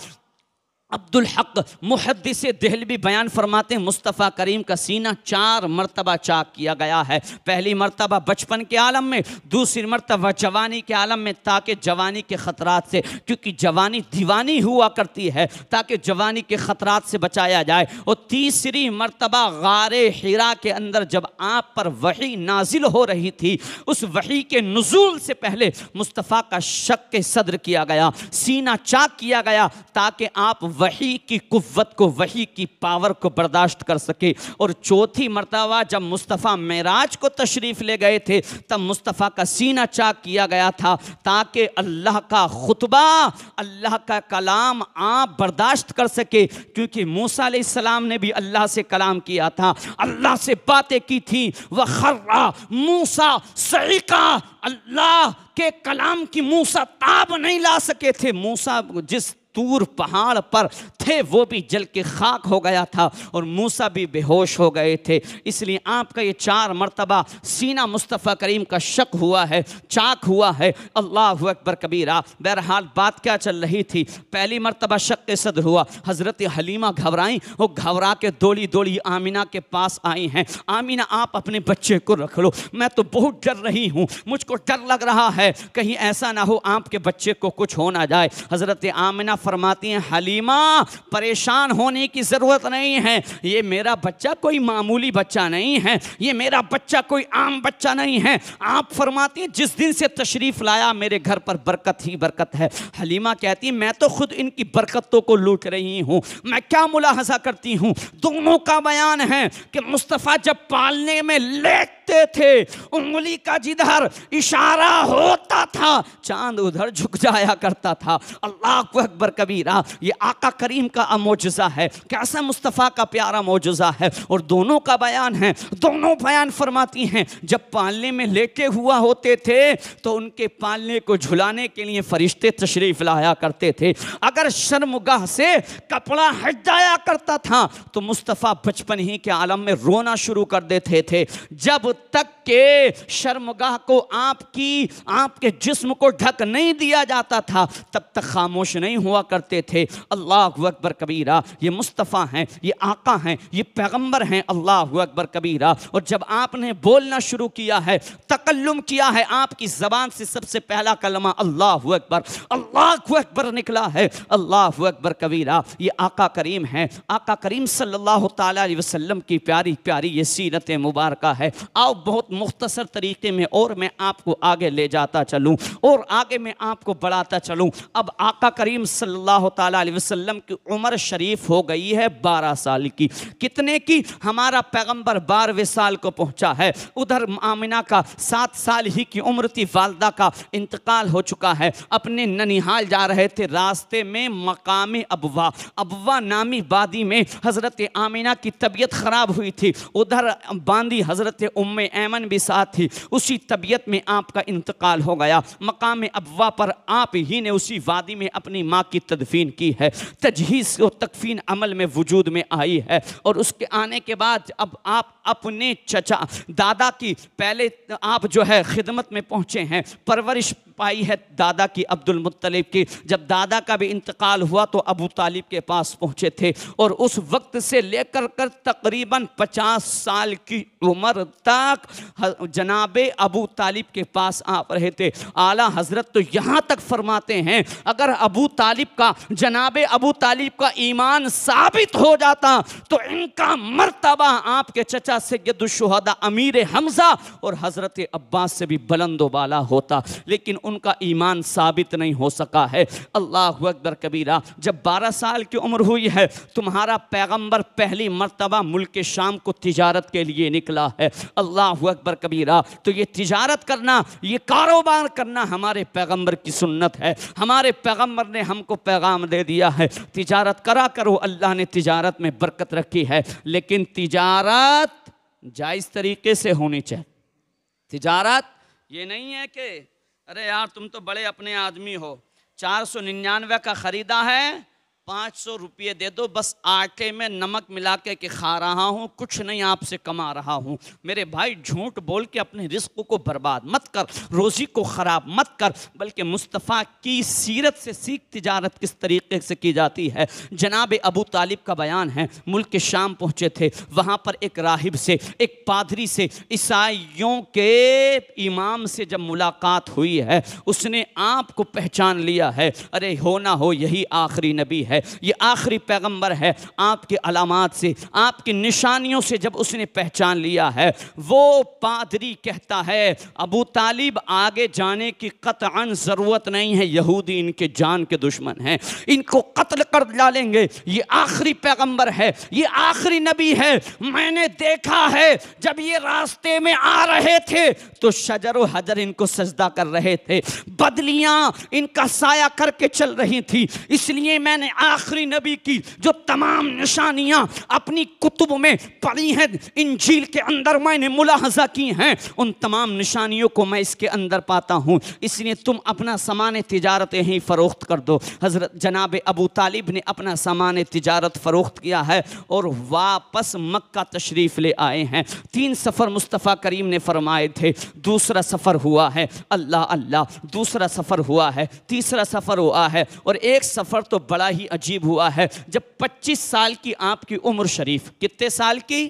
अब्दुल हक मुहदस दहलवी बयान फरमाते हैं मुस्तफ़ा करीम का सीना चार मरतबा चाक किया गया है पहली मरतबा बचपन के आलम में दूसरी मरतबा जवानी के आलम में ताकि जवानी के ख़तरात से क्योंकि जवानी दीवानी हुआ करती है ताकि जवानी के ख़तरात से बचाया जाए और तीसरी मरतबा गार हरा के अंदर जब आप पर वही नाजिल हो रही थी उस वही के नजूल से पहले मुस्तफ़ा का शक के सदर किया गया सीना चाक किया गया ताकि आप वही की कुत को वही की पावर को बर्दाश्त कर सके और चौथी मरतबा जब मुस्तफ़ा मेराज को तशरीफ़ ले गए थे तब मुस्तफ़ा का सीना चाक किया गया था ताकि अल्लाह का खुतबा अल्लाह का कलाम आप बर्दाश्त कर सके क्योंकि मूसा सलाम ने भी अल्लाह से कलाम किया था अल्लाह से बातें की थी वह खर्रा मूसा सईका अल्लाह के कलाम की मूसा ताब नहीं ला सके थे मूसा जिस तूर पहाड़ पर थे वो भी जल के खाक हो गया था और मूसा भी बेहोश हो गए थे इसलिए आपका ये चार मरतबा सीना मुस्तफ़ा करीम का शक हुआ है चाक हुआ है अल्लाह अकबर कबीरा बहरहाल बात क्या चल रही थी पहली मरतबा शक के सदर हुआ हज़रत हलीमा घबराई वो घबरा के दौड़ी दौड़ी आमिना के पास आई हैं आमिना आप अपने बच्चे को रख लो मैं तो बहुत डर रही हूँ मुझको डर लग रहा है कहीं ऐसा ना हो आपके बच्चे को कुछ हो ना जाए हज़रत आमिना फरमाती हैं हलीमा परेशान होने की ज़रूरत नहीं है ये मेरा बच्चा कोई मामूली बच्चा नहीं है ये मेरा बच्चा कोई आम बच्चा नहीं है आप फरमाती हैं जिस दिन से तशरीफ़ लाया मेरे घर पर बरकत ही बरकत है हलीमा कहती है मैं तो खुद इनकी बरकतों को लूट रही हूँ मैं क्या मुलाहजा करती हूँ दोनों का बयान है कि मुस्तफ़ा जब पालने में लेट देखते थे उंगली का जिधर इशारा होता था चांद उधर झुक जाया करता था अल्लाह को अकबर कबीरा ये आका करीम का मोजा है कैसा मुस्तफ़ा का प्यारा मोजा है और दोनों का बयान है दोनों बयान फरमाती हैं जब पालने में लेटे हुआ होते थे तो उनके पालने को झुलाने के लिए फरिश्ते तशरीफ लाया करते थे अगर शर्मगाह से कपड़ा हट जाया करता था तो मुस्तफ़ा बचपन ही के आलम में रोना शुरू कर देते थे जब तक के शर्मगाह को आपकी आपके जिस्म को ढक नहीं दिया जाता था तब तक खामोश नहीं हुआ करते थे अल्लाह अकबर कबीरा ये मुस्तफ़ा हैं ये आका हैं ये पैगंबर हैं अल्लाह अकबर कबीरा और जब आपने बोलना शुरू किया है तकल्लुम किया है आपकी ज़बान से सबसे पहला कलमा अल्लाह अकबर अल्लाह अकबर निकला है अल्लाह अकबर कबीरा ये आका करीम है आका करीम सल्लल्लाहु अलैहि वसल्लम की प्यारी प्यारी ये सीरत मुबारक है आओ बहुत मुख्तसर तरीके में और मैं आपको आगे ले जाता चलूँ और आगे मैं आपको बढ़ाता चलूँ अब आका करीम सल्लल्लाहु अलैहि वसल्लम की उम्र शरीफ हो गई है बारह साल की कितने की हमारा पैगम्बर बारहवें साल को पहुँचा है उधर आमिना का सात साल ही की उम्र थी वालदा का इंतकाल हो चुका है अपने ननिहाल जा रहे थे रास्ते में मकाम अबवा अबवा नामी वादी में हज़रत आमिना की तबीयत ख़राब हुई थी उधर बांदी हज़रत उम उम ऐमन भी साथ थी उसी तबीयत में आपका इंतकाल हो गया मकाम अबवा पर आप ही ने उसी वादी में अपनी माँ की तदफीन की है तजहीज़ और तकफीन अमल में वजूद में आई है और उसके आने के बाद अब आप अपने चचा दादा की पहले आप जो है खिदमत में पहुंचे हैं परवरिश पाई है दादा की अब्दुल मुत्तलिब की जब दादा का भी इंतकाल हुआ तो अबू तालिब के पास पहुँचे थे और उस वक्त से लेकर कर तकरीबन पचास साल की उम्र तक जनाब अबू तालिब के पास आप रहे थे आला हज़रत तो यहाँ तक फरमाते हैं अगर अबू तालिब का जनाब अबू तालिब का ईमान साबित हो जाता तो इनका मरतबा आपके चचा चाचा सैद शहदा अमीर हमज़ा और हज़रत अब्बास से भी बुलंद होता लेकिन उनका ईमान साबित नहीं हो सका है अल्लाह अकबर कबीरा जब बारह साल की उम्र हुई है तुम्हारा पैगम्बर पहली मरतबा मुल्क शाम को तजारत के लिए निकला है अल्लाह अकबर कबीरा तो ये तजारत करना ये कारोबार करना हमारे पैगम्बर की सुन्नत है हमारे पैगम्बर ने हमको पैगाम दे दिया है तजारत करा करो अल्लाह ने तजारत में बरकत रखी है लेकिन तजारत जायज़ तरीके से होनी चाहिए तिजारत ये नहीं है कि अरे यार तुम तो बड़े अपने आदमी हो चार सौ निन्यानवे का ख़रीदा है पाँच सौ रुपये दे दो बस आटे में नमक मिला के, के खा रहा हूँ कुछ नहीं आपसे कमा रहा हूँ मेरे भाई झूठ बोल के अपने रिस्क को बर्बाद मत कर रोज़ी को ख़राब मत कर बल्कि मुस्तफ़ा की सीरत से सीख तजारत किस तरीके से की जाती है जनाब अबू तालिब का बयान है मुल्क के शाम पहुँचे थे वहाँ पर एक राहिब से एक पादरी से ईसाइयों के इमाम से जब मुलाकात हुई है उसने आपको पहचान लिया है अरे हो ना हो यही आखिरी नबी है ये आखिरी पैगंबर है आपके अलामत से आपकी निशानियों से जब उसने पहचान लिया है वो पादरी कहता है अबू तालिब आगे जाने की कतान ज़रूरत नहीं है यहूदी इनके जान के दुश्मन हैं इनको कत्ल कर डालेंगे ये आखिरी पैगंबर है ये आखिरी नबी है मैंने देखा है जब ये रास्ते में आ रहे थे तो शजर हजर इनको सजदा कर रहे थे बदलियाँ इनका साया करके चल रही थी इसलिए मैंने आ आखिरी नबी की जो तमाम निशानियां अपनी कुतुब में पड़ी हैं इंजील के अंदर मैंने मुलाहजा की हैं उन तमाम निशानियों को मैं इसके अंदर पाता हूँ इसलिए तुम अपना सामान तजारत यहीं फ़रोख्त कर दो हज़रत जनाब अबू तालिब ने अपना सामान तजारत फ़रोख्त किया है और वापस मक्का तशरीफ़ ले आए हैं तीन सफ़र मुस्तफ़ा करीम ने फरमाए थे दूसरा सफ़र हुआ है अल्लाह अल्लाह दूसरा सफ़र हुआ है तीसरा सफ़र हुआ है और एक सफ़र तो बड़ा ही अजीब हुआ है जब 25 साल की आपकी उम्र शरीफ कितने साल की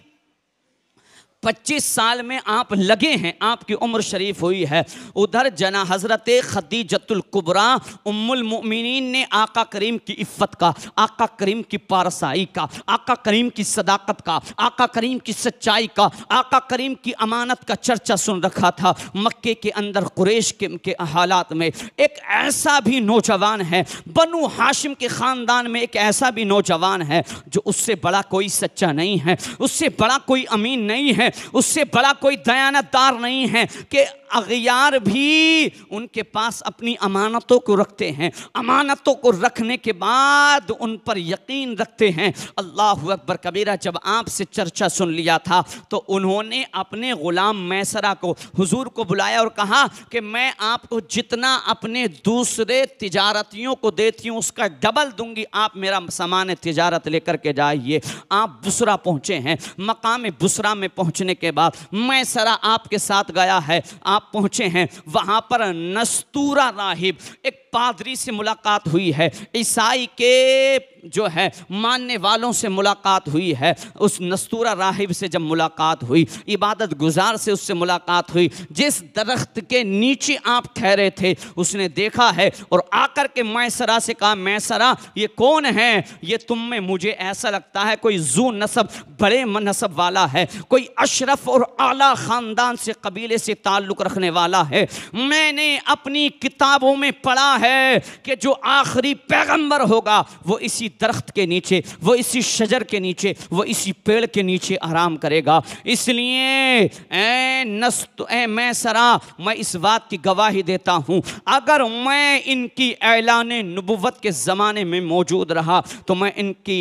25 साल में आप लगे हैं आपकी उम्र शरीफ हुई है उधर जना हज़रत ख़दी खदीजतुल्कुबरा उमिन ने आका करीम की इफ़्फ़त का आका करीम की पारसाई का आका करीम की सदाकत का आका करीम की सच्चाई का आका करीम की अमानत का चर्चा सुन रखा था मक्के के अंदर कुरेश के, के हालात में एक ऐसा भी नौजवान है बनु हाशिम के ख़ानदान में एक ऐसा भी नौजवान है जो उससे बड़ा कोई सच्चा नहीं है उससे बड़ा कोई अमीन नहीं है उससे बड़ा कोई दयानतदार नहीं है कि अगियार भी उनके पास अपनी अमानतों को रखते हैं अमानतों को रखने के बाद उन पर यकीन रखते हैं अल्लाह अकबर कबीरा जब आपसे चर्चा सुन लिया था तो उन्होंने अपने ग़ुलाम मैसरा को हुजूर को बुलाया और कहा कि मैं आपको जितना अपने दूसरे तजारतियों को देती हूँ उसका डबल दूंगी आप मेरा सामान तजारत लेकर के जाइए आप बुसरा पहुँचे हैं मकाम बुसरा में पहुँचने के बाद मैसरा आपके साथ गया है आप आप पहुंचे हैं वहां पर नस्तूरा राहिब एक पादरी से मुलाकात हुई है ईसाई के जो है मानने वालों से मुलाकात हुई है उस नस्तूरा राहिब से जब मुलाकात हुई इबादत गुजार से उससे मुलाकात हुई जिस दरख्त के नीचे आप ठहरे थे उसने देखा है और आकर के मैसरा से कहा मैसरा ये कौन है ये तुम में मुझे ऐसा लगता है कोई जू नसब बड़े नसब वाला है कोई अशरफ और आला ख़ानदान से कबीले से ताल्लुक़ रखने वाला है मैंने अपनी किताबों में पढ़ा है कि जो आखिरी पैगंबर होगा वो इसी दरख्त के नीचे वो इसी शजर के नीचे वो इसी पेड़ के नीचे आराम करेगा इसलिए मैं सरा मैं इस बात की गवाही देता हूँ अगर मैं इनकी ऐलान नबूवत के ज़माने में मौजूद रहा तो मैं इनकी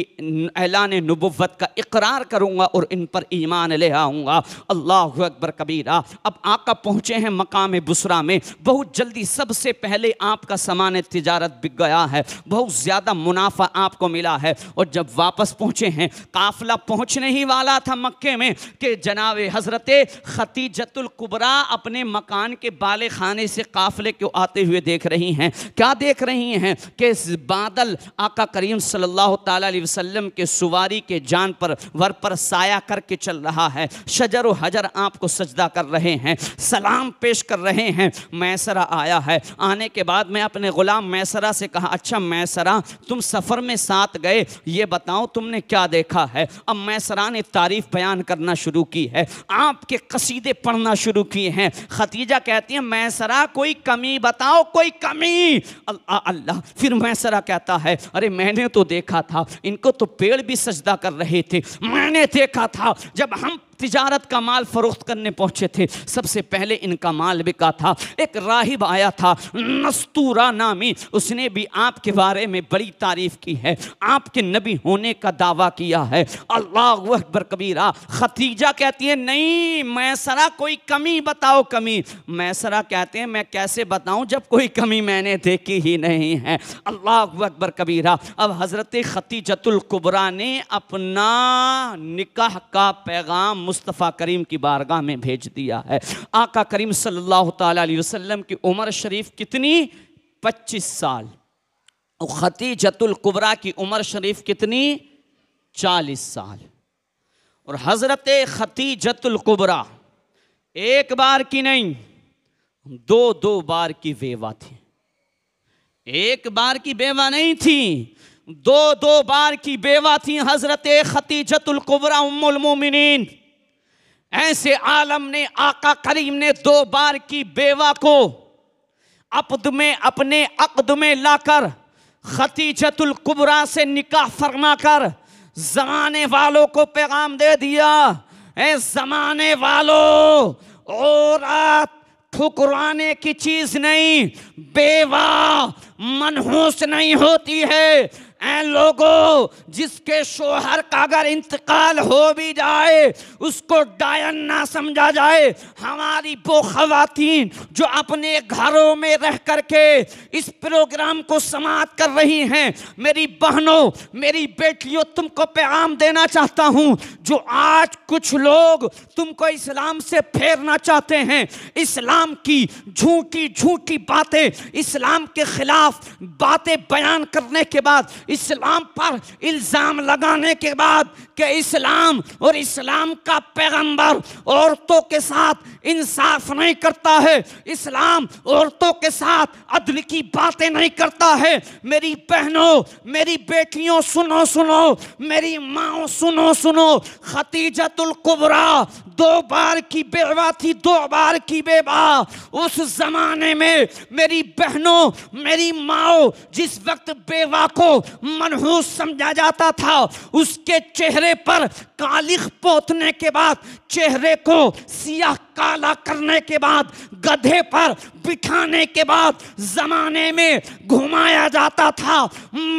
ऐलान नबूवत का इकरार करूँगा और इन पर ईमान ले आऊँगा अल्लाह अकबर कबीरा अब आका पहुँचे हैं मकाम बुसरा में बहुत जल्दी सबसे पहले आपका सामान तजारत बिक गया है बहुत ज़्यादा मुनाफा आप को मिला है और जब वापस पहुंचे हैं काफिला पहुंचने ही वाला था मक्के में कि जनाब हज़रत कुबरा अपने मकान के बाले खाने से काफिले को आते हुए देख रही हैं क्या देख रही हैं कि बादल आका करीम सल्लल्लाहु अलैहि वसल्लम के सुवारी के जान पर वर पर साया करके चल रहा है शजर व हजर आपको सजदा कर रहे हैं सलाम पेश कर रहे हैं मैसरा आया है आने के बाद मैं अपने ग़ुलाम मैसरा से कहा अच्छा मैसरा तुम सफ़र में साथ गए ये बताओ तुमने क्या देखा है अब मैसरा ने तारीफ बयान करना शुरू की है आपके कसीदे पढ़ना शुरू किए हैं खतीजा कहती है मैसरा कोई कमी बताओ कोई कमी अल्लाह अल्लाह फिर मैसरा कहता है अरे मैंने तो देखा था इनको तो पेड़ भी सजदा कर रहे थे मैंने देखा था जब हम तिजारत का माल फरोख्त करने पहुँचे थे सबसे पहले इनका माल बिका था एक राहिब आया था नस्तूरा नामी उसने भी आपके बारे में बड़ी तारीफ की है आपके नबी होने का दावा किया है अल्लाह अकबर कबीरा खतीजा कहती है नहीं मैसरा कोई कमी बताओ कमी मैसरा कहते हैं मैं कैसे बताऊं जब कोई कमी मैंने देखी ही नहीं है अल्लाह अकबर कबीरा अब हज़रत कुबरा ने अपना निकाह का पैगाम मुस्तफ़ा करीम की बारगाह में भेज दिया है आका करीम सल्लल्लाहु अलैहि वसल्लम की उम्र शरीफ कितनी पच्चीस साल कुबरा की उम्र शरीफ कितनी चालीस साल और हज़रत कुबरा एक बार की नहीं दो दो बार की बेवा थी एक बार की बेवा नहीं थी दो दो बार की बेवा थी हज़रत कुबरा उम्मुल मोमिनीन ऐसे आलम ने आका करीम ने दो बार की बेवा को अपद में अपने अकद में लाकर खतीजतुल कुबरा से निकाह फरमाकर जमाने वालों को पैगाम दे दिया ए जमाने वालों और ठुकराने की चीज नहीं बेवा मनहूस नहीं होती है ए लोगों जिसके शोहर का अगर इंतकाल हो भी जाए उसको डायन ना समझा जाए हमारी वो खातन जो अपने घरों में रह करके इस प्रोग्राम को समाप्त कर रही हैं मेरी बहनों मेरी बेटियों तुमको पैगाम देना चाहता हूँ जो आज कुछ लोग तुमको इस्लाम से फेरना चाहते हैं इस्लाम की झूठी झूठी बातें इस्लाम के खिलाफ बातें बयान करने के बाद इस्लाम पर इल्ज़ाम लगाने के बाद कि इस्लाम और इस्लाम का पैगंबर औरतों के साथ इंसाफ नहीं करता है इस्लाम औरतों के साथ अदल की बातें नहीं करता है मेरी बहनों मेरी बेटियों सुनो सुनो मेरी माओ सुनो सुनो खतीजतुल कुबरा दो बार की बेवा थी दो बार की बेबा उस जमाने में मेरी बहनों मेरी माओ जिस वक्त बेवा को मनहूस समझा जाता था उसके चेहरे पर कालिख पोतने के बाद चेहरे को सियाह काला करने के बाद गधे पर बिठाने के बाद जमाने में घुमाया जाता था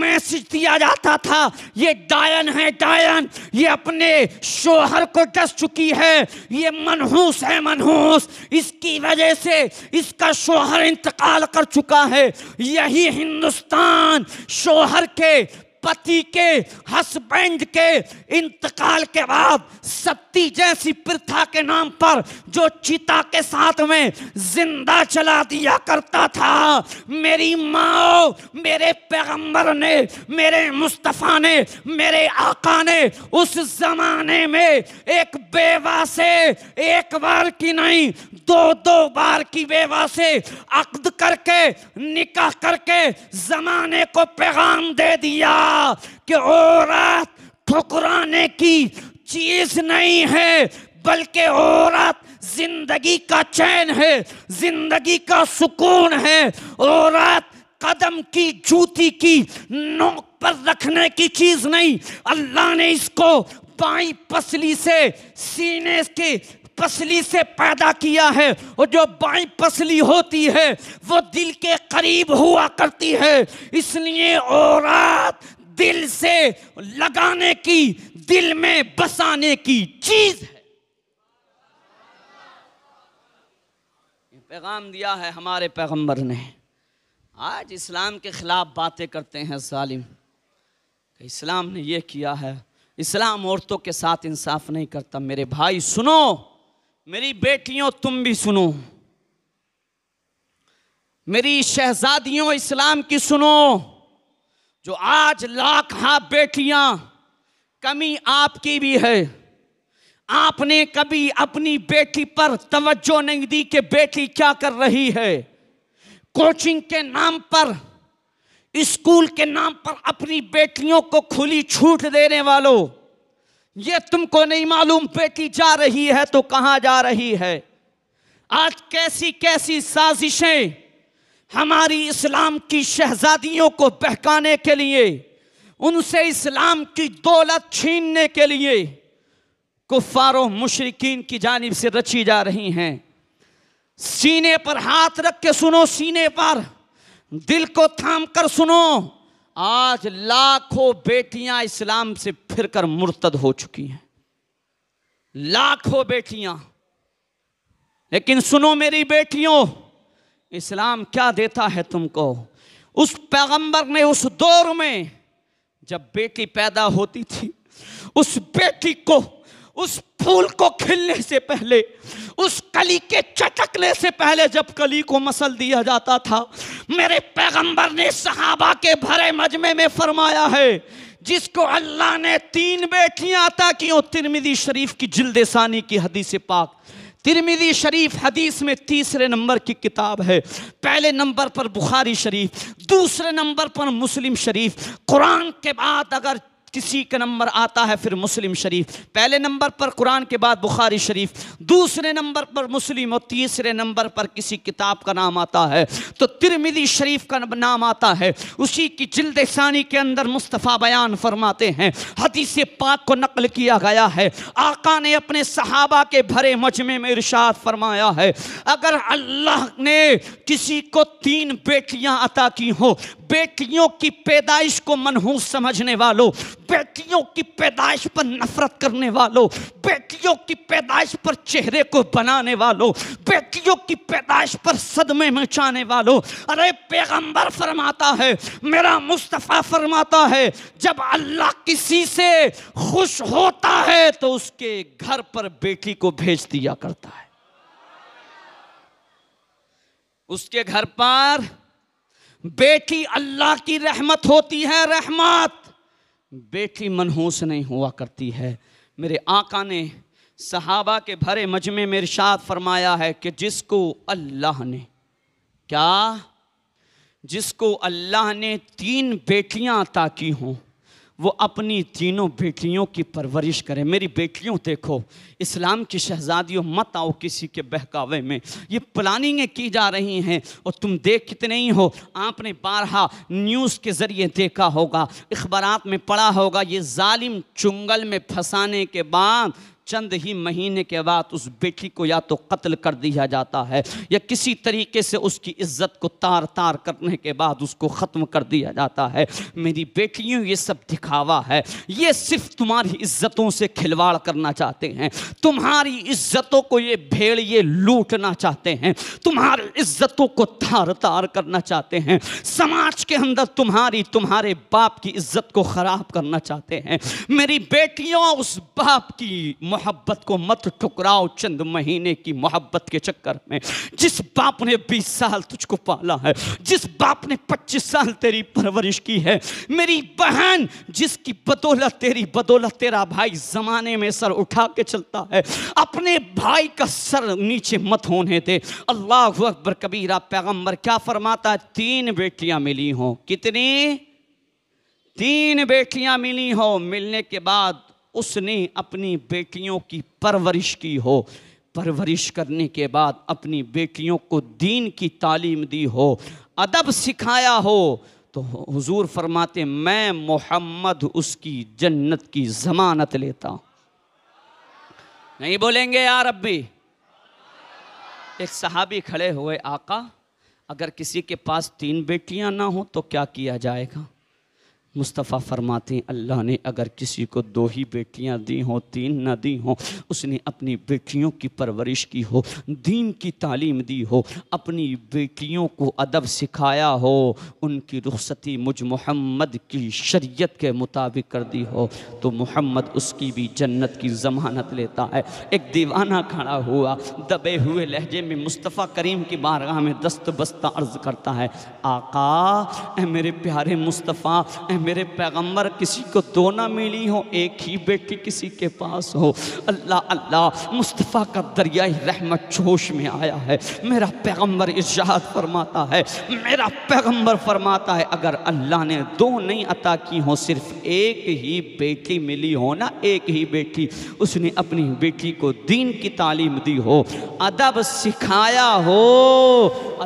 मैसेज दिया जाता था ये डायन है डायन ये अपने शोहर को डस चुकी है ये मनहूस है मनहूस इसकी वजह से इसका शोहर इंतकाल कर चुका है यही हिंदुस्तान शोहर के पति के हस्बैंड के इंतकाल के बाद सती जैसी प्रथा के नाम पर जो चिता के साथ में जिंदा चला दिया करता था मेरी माँ मेरे पैगंबर ने मेरे मुस्तफ़ा ने मेरे आका ने उस जमाने में एक बेवा से एक बार की नहीं दो दो बार की बेवा से अकद करके निकाह करके जमाने को पैगाम दे दिया था कि औरत ठुकराने की चीज नहीं है बल्कि औरत जिंदगी का चैन है जिंदगी का सुकून है औरत कदम की जूती की नोक पर रखने की चीज नहीं अल्लाह ने इसको बाई पसली से सीने के पसली से पैदा किया है और जो बाई पसली होती है वो दिल के करीब हुआ करती है इसलिए औरत दिल से लगाने की दिल में बसाने की चीज है पैगाम दिया है हमारे पैगंबर ने आज इस्लाम के ख़िलाफ़ बातें करते हैं ालिम इस्लाम ने यह किया है इस्लाम औरतों के साथ इंसाफ नहीं करता मेरे भाई सुनो मेरी बेटियों तुम भी सुनो मेरी शहजादियों इस्लाम की सुनो जो आज लाख हाँ बेटियां कमी आपकी भी है आपने कभी अपनी बेटी पर तवज्जो नहीं दी कि बेटी क्या कर रही है कोचिंग के नाम पर स्कूल के नाम पर अपनी बेटियों को खुली छूट देने वालों ये तुमको नहीं मालूम बेटी जा रही है तो कहाँ जा रही है आज कैसी कैसी साजिशें हमारी इस्लाम की शहजादियों को बहकाने के लिए उनसे इस्लाम की दौलत छीनने के लिए कुफ़ार मुशरकिन की जानब से रची जा रही हैं सीने पर हाथ रख के सुनो सीने पर दिल को थाम कर सुनो आज लाखों बेटियां इस्लाम से फिरकर मुर्तद हो चुकी हैं लाखों बेटियां लेकिन सुनो मेरी बेटियों इस्लाम क्या देता है तुमको उस पैगंबर ने उस दौर में जब बेटी पैदा होती थी उस बेटी को उस फूल को खिलने से पहले उस कली के चटकने से पहले जब कली को मसल दिया जाता था मेरे पैगंबर ने सहाबा के भरे मजमे में फरमाया है जिसको अल्लाह ने तीन बेटियां अता की तिरमिदी शरीफ की जिल्देसानी की हदीसी पाक तिरमिदी शरीफ हदीस में तीसरे नंबर की किताब है पहले नंबर पर बुखारी शरीफ दूसरे नंबर पर मुस्लिम शरीफ कुरान के बाद अगर किसी का नंबर आता है फिर मुस्लिम शरीफ पहले नंबर पर कुरान के बाद बुखारी शरीफ दूसरे नंबर पर मुस्लिम और तीसरे नंबर पर किसी किताब का नाम आता है तो तिरमिदी शरीफ का नाम आता है उसी की जिल्द सानी के अंदर मुस्तफ़ा बयान फरमाते हैं हदीस पाक को नकल किया गया है आका ने अपने सहाबा के भरे मजमे में इर्शाद फरमाया है अगर अल्लाह ने किसी को तीन बेटियां अता की हों बेटियों की पैदाइश को मनहूस समझने वालों बेटियों की पैदाइश पर नफरत करने वालों बेटियों की पैदाइश पर चेहरे को बनाने वालों बेटियों की पैदाइश पर सदमे मचाने वालों अरे पैगंबर फरमाता है मेरा मुस्तफ़ा फरमाता है जब अल्लाह किसी से खुश होता है तो उसके घर पर बेटी को भेज दिया करता है उसके घर पर बेटी अल्लाह की रहमत होती है रहमत बेटी मनहूस नहीं हुआ करती है मेरे आका ने सहाबा के भरे मजमे में इरशाद फरमाया है कि जिसको अल्लाह ने क्या जिसको अल्लाह ने तीन बेटियां अता की हों वो अपनी तीनों बेटियों की परवरिश करें मेरी बेटियों देखो इस्लाम की शहजादियों मत आओ किसी के बहकावे में ये प्लानिंगें की जा रही हैं और तुम देख कितने ही हो आपने बारहा न्यूज़ के ज़रिए देखा होगा अखबार में पढ़ा होगा ये ालिम चुंगल में फंसाने के बाद चंद ही महीने के बाद उस बेटी को या तो कत्ल कर दिया जाता है या किसी तरीके से उसकी इज्जत को तार तार करने के बाद उसको ख़त्म कर दिया जाता है मेरी बेटियों ये सब दिखावा है ये सिर्फ तुम्हारी इज्जतों से खिलवाड़ करना चाहते हैं तुम्हारी इज्जतों को ये भेड़ ये लूटना चाहते हैं तुम्हारी इज्जतों को तार तार करना चाहते हैं समाज के अंदर तुम्हारी तुम्हारे बाप की इज्जत को ख़राब करना चाहते हैं मेरी बेटियों उस बाप की मोहब्बत को मत ठुकराओ चंद महीने की मोहब्बत के चक्कर में जिस बाप ने बीस साल तुझको पाला है जिस बाप ने पच्चीस साल तेरी परवरिश की है मेरी बहन जिसकी बदौलत तेरी बदौलत तेरा भाई जमाने में सर उठा के चलता है अपने भाई का सर नीचे मत होने दे अल्लाह अकबर कबीरा पैगम्बर क्या फरमाता है तीन बेटियां मिली हों कितनी तीन बेटियां मिली हो मिलने के बाद उसने अपनी बेटियों की परवरिश की हो परवरिश करने के बाद अपनी बेटियों को दीन की तालीम दी हो अदब सिखाया हो तो हुजूर फरमाते मैं मोहम्मद उसकी जन्नत की ज़मानत लेता नहीं बोलेंगे यार भी एक सहाबी खड़े हुए आका अगर किसी के पास तीन बेटियां ना हो तो क्या किया जाएगा मुस्तफ़ा फरमाते हैं अल्लाह ने अगर किसी को दो ही बेटियां दी हों तीन न दी हों उसने अपनी बेटियों की परवरिश की हो दीन की तालीम दी हो अपनी बेटियों को अदब सिखाया हो उनकी रुखसती मुझ मोहम्मद की शरीयत के मुताबिक कर दी हो तो मोहम्मद उसकी भी जन्नत की ज़मानत लेता है एक दीवाना खड़ा हुआ दबे हुए लहजे में मुस्तफ़ा करीम की बारगाह में दस्त बस्ता अर्ज़ करता है आका ए मेरे प्यारे मुस्तफ़ा मेरे पैगम्बर किसी को दो ना मिली हो एक ही बेटी किसी के पास हो अल्लाह अल्लाह मुस्तफ़ा का दरियाई रहमत जोश में आया है मेरा पैगम्बर इर्शाद फरमाता है मेरा पैगम्बर फरमाता है अगर अल्लाह ने दो नहीं अता की हो सिर्फ एक ही बेटी मिली हो ना एक ही बेटी उसने अपनी बेटी को दीन की तालीम दी हो अदब सिखाया हो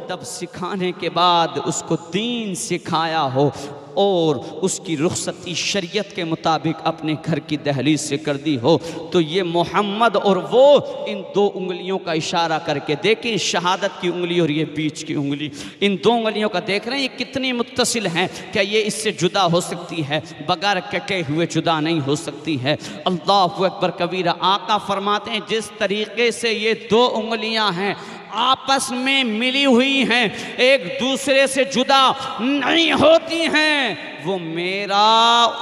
अदब सिखाने के बाद उसको दीन सिखाया हो और उसकी रुखसती शरीयत के मुताबिक अपने घर की दहलीज से कर दी हो तो ये मोहम्मद और वो इन दो उंगलियों का इशारा करके देखें शहादत की उंगली और ये बीच की उंगली इन दो उंगलियों का देख रहे हैं ये कितनी मुतसिल हैं क्या ये इससे जुदा हो सकती है बगैर कटे हुए जुदा नहीं हो सकती है अल्लाह अकबर कबीरा आका फरमाते हैं जिस तरीके से ये दो उंगलियाँ हैं आपस में मिली हुई हैं एक दूसरे से जुदा नहीं होती हैं वो मेरा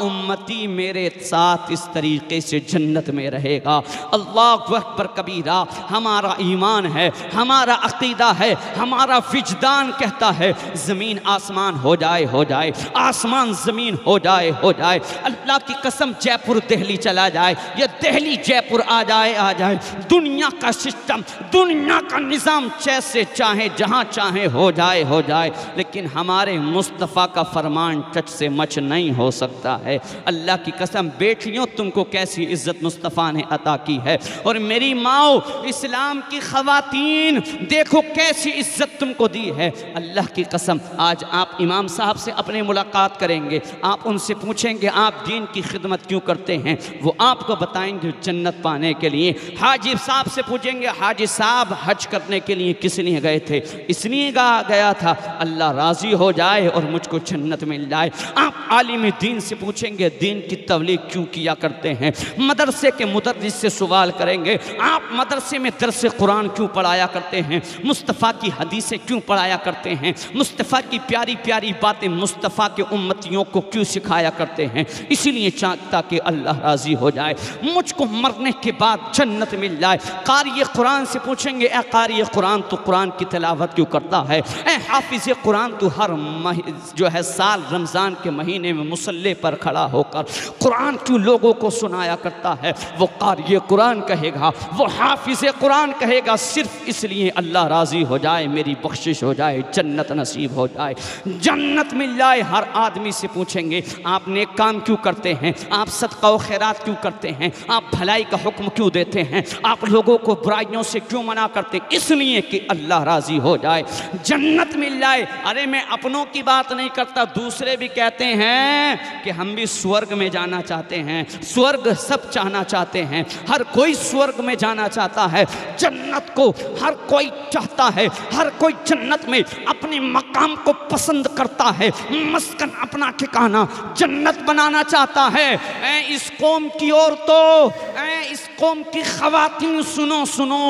उम्मती मेरे साथ इस तरीके से जन्नत में रहेगा अल्लाह वक्त पर कबीरा हमारा ईमान है हमारा अकीदा है हमारा फिजदान कहता है ज़मीन आसमान हो जाए हो जाए आसमान ज़मीन हो जाए हो जाए अल्लाह की कसम जयपुर दिल्ली चला जाए या दिल्ली जयपुर आ जाए आ जाए दुनिया का सिस्टम दुनिया का निज़ाम काम जैसे चाहे जहाँ चाहे हो जाए हो जाए लेकिन हमारे मुस्तफ़ा का फरमान टच से मच नहीं हो सकता है अल्लाह की कसम बेटियों तुमको कैसी इज्जत मुस्तफ़ा ने अता की है और मेरी माओ इस्लाम की खवतिन देखो कैसी इज्जत तुमको दी है अल्लाह की कसम आज आप इमाम साहब से अपने मुलाकात करेंगे आप उनसे पूछेंगे आप दीन की खिदमत क्यों करते हैं वो आपको बताएंगे जन्नत पाने के लिए हाजिब साहब से पूछेंगे हाजी साहब हज करने के के लिए किस लिए गए थे इसलिए कहा गया था अल्लाह राज़ी हो जाए और मुझको जन्नत मिल जाए आप आलिम दीन से पूछेंगे दीन की तबलीग क्यों किया करते हैं मदरसे के मुदरस से सवाल करेंगे आप मदरसे में दरस कुरान क्यों पढ़ाया करते हैं मुस्तफ़ा की हदीसें क्यों पढ़ाया करते हैं मुस्तफ़ा की प्यारी प्यारी बातें मुस्तफ़ा के उम्मतियों को क्यों सिखाया करते हैं इसीलिए चाहता कि अल्लाह राज़ी हो जाए मुझको मरने के बाद जन्नत मिल जाए कार्य कुरान से पूछेंगे ए कार्य कुरान तो कुरान की तलावत क्यों करता है ए हाफिज़ कुरान तो हर जो है साल रमज़ान के महीने में मुसल्ले पर खड़ा होकर कुरान क्यों लोगों को सुनाया करता है वो कार कुरान कहेगा वो हाफिज़ कुरान कहेगा सिर्फ इसलिए अल्लाह राज़ी हो जाए मेरी बख्शिश हो जाए जन्नत नसीब हो जाए जन्नत मिल जाए हर आदमी से पूछेंगे आप नेक काम क्यों करते हैं आप सदका व खैरात क्यों करते हैं आप भलाई का हुक्म क्यों देते हैं आप लोगों को बुराइयों से क्यों मना करते इसलिए लिए कि अल्लाह राज़ी हो जाए जन्नत मिल जाए अरे मैं अपनों की बात नहीं करता दूसरे भी कहते हैं कि हम भी स्वर्ग में जाना चाहते हैं स्वर्ग सब चाहना चाहते हैं हर कोई स्वर्ग में जाना चाहता है जन्नत को हर कोई चाहता है हर कोई जन्नत में अपने मकाम को पसंद करता है मस्कन अपना ठिकाना जन्नत बनाना चाहता है ए इस कौम की औरतों इस कौम की खातन सुनो सुनो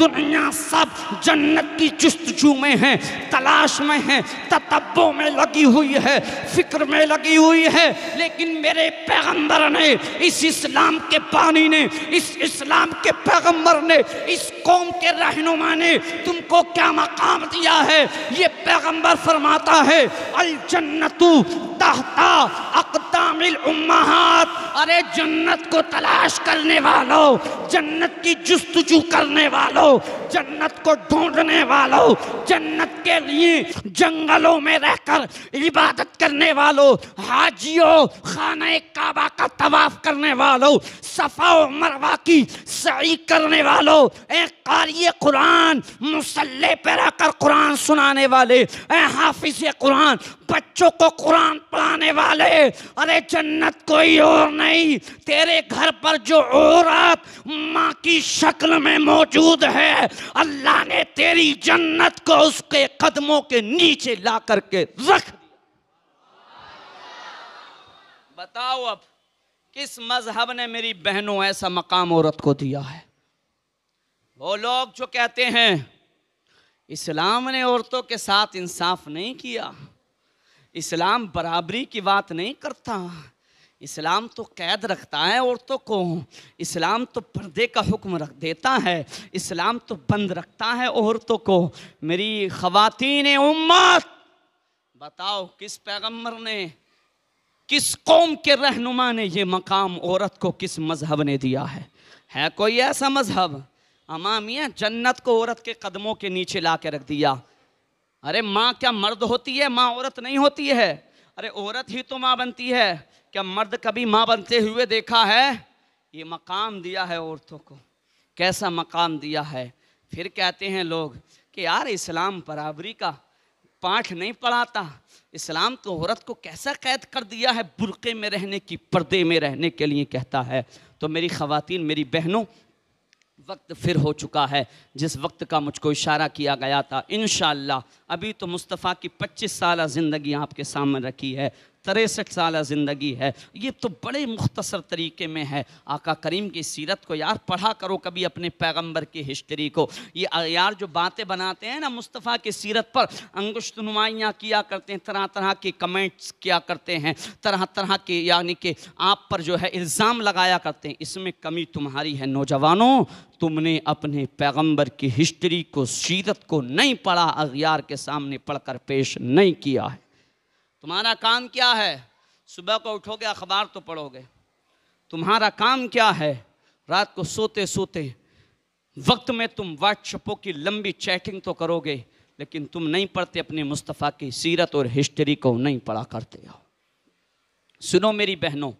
दुनिया सब जन्नत की चुस्तजू में है तलाश में है तत्बों में लगी हुई है फिक्र में लगी हुई है लेकिन मेरे पैगंबर ने इस इस्लाम के पानी ने इस इस्लाम के पैगंबर ने इस कौम के रहनुमा ने तुमको क्या मकाम दिया है ये पैगंबर फरमाता है अल जन्नतु तहता अकदामिल उम्माहात अरे जन्नत को तलाश करने वालों जन्नत की जस्तजू करने वालों जन्नत को ढूंढने वालों जन्नत के लिए जंगलों में रहकर इबादत करने वालों हाजियों खाना काबा का तवाफ करने वालों सफ़ा मरवा की सही करने वालों कारी कुरान मुसल्ले पर रहकर कुरान सुनाने वाले ए हाफिज कुरान बच्चों को कुरान पढ़ाने वाले अरे जन्नत कोई और नहीं तेरे घर पर जो औरत माँ की शक्ल में मौजूद है अल्लाह अल्लाह ने तेरी जन्नत को उसके कदमों के नीचे ला करके रख बताओ अब किस मजहब ने मेरी बहनों ऐसा मकाम औरत को दिया है वो लोग जो कहते हैं इस्लाम ने औरतों के साथ इंसाफ नहीं किया इस्लाम बराबरी की बात नहीं करता इस्लाम तो कैद रखता है औरतों को इस्लाम तो पर्दे का हुक्म रख देता है इस्लाम तो बंद रखता है औरतों को मेरी ख़वातीन उम्मत बताओ किस पैगम्बर ने किस कौम के रहनुमा ने ये मकाम औरत को किस मज़हब ने दिया है है कोई ऐसा मज़हब अमामिया जन्नत को औरत के कदमों के नीचे ला के रख दिया अरे माँ क्या मर्द होती है माँ औरत नहीं होती है अरे औरत ही तो माँ बनती है क्या मर्द कभी माँ बनते हुए देखा है ये मकाम दिया है औरतों को कैसा मकाम दिया है फिर कहते हैं लोग कि यार इस्लाम बराबरी का पाठ नहीं पढ़ाता इस्लाम तो औरत को कैसा कैद कर दिया है बुरके में रहने की पर्दे में रहने के लिए कहता है तो मेरी खवातीन मेरी बहनों वक्त फिर हो चुका है जिस वक्त का मुझको इशारा किया गया था इन अभी तो मुस्तफ़ा की 25 साल ज़िंदगी आपके सामने रखी है तिरसठ साल ज़िंदगी है ये तो बड़े मुख्तसर तरीके में है आका करीम की सीरत को यार पढ़ा करो कभी अपने पैगम्बर की हिस्ट्री को ये यार जो बातें बनाते हैं ना मुस्तफ़ा की सीरत पर अंगुश्त नुमाइयाँ किया करते हैं तरह तरह के कमेंट्स किया करते हैं तरह तरह के यानी कि आप पर जो है इल्ज़ाम लगाया करते हैं इसमें कमी तुम्हारी है नौजवानों तुमने अपने पैगंबर की हिस्ट्री को सीरत को नहीं पढ़ा अगियार के सामने पढ़कर पेश नहीं किया है तुम्हारा काम क्या है सुबह को उठोगे अखबार तो पढ़ोगे तुम्हारा काम क्या है रात को सोते सोते वक्त में तुम व्हाट्सअपों की लंबी चैटिंग तो करोगे लेकिन तुम नहीं पढ़ते अपने मुस्तफ़ा की सीरत और हिस्ट्री को नहीं पढ़ा करते हो सुनो मेरी बहनों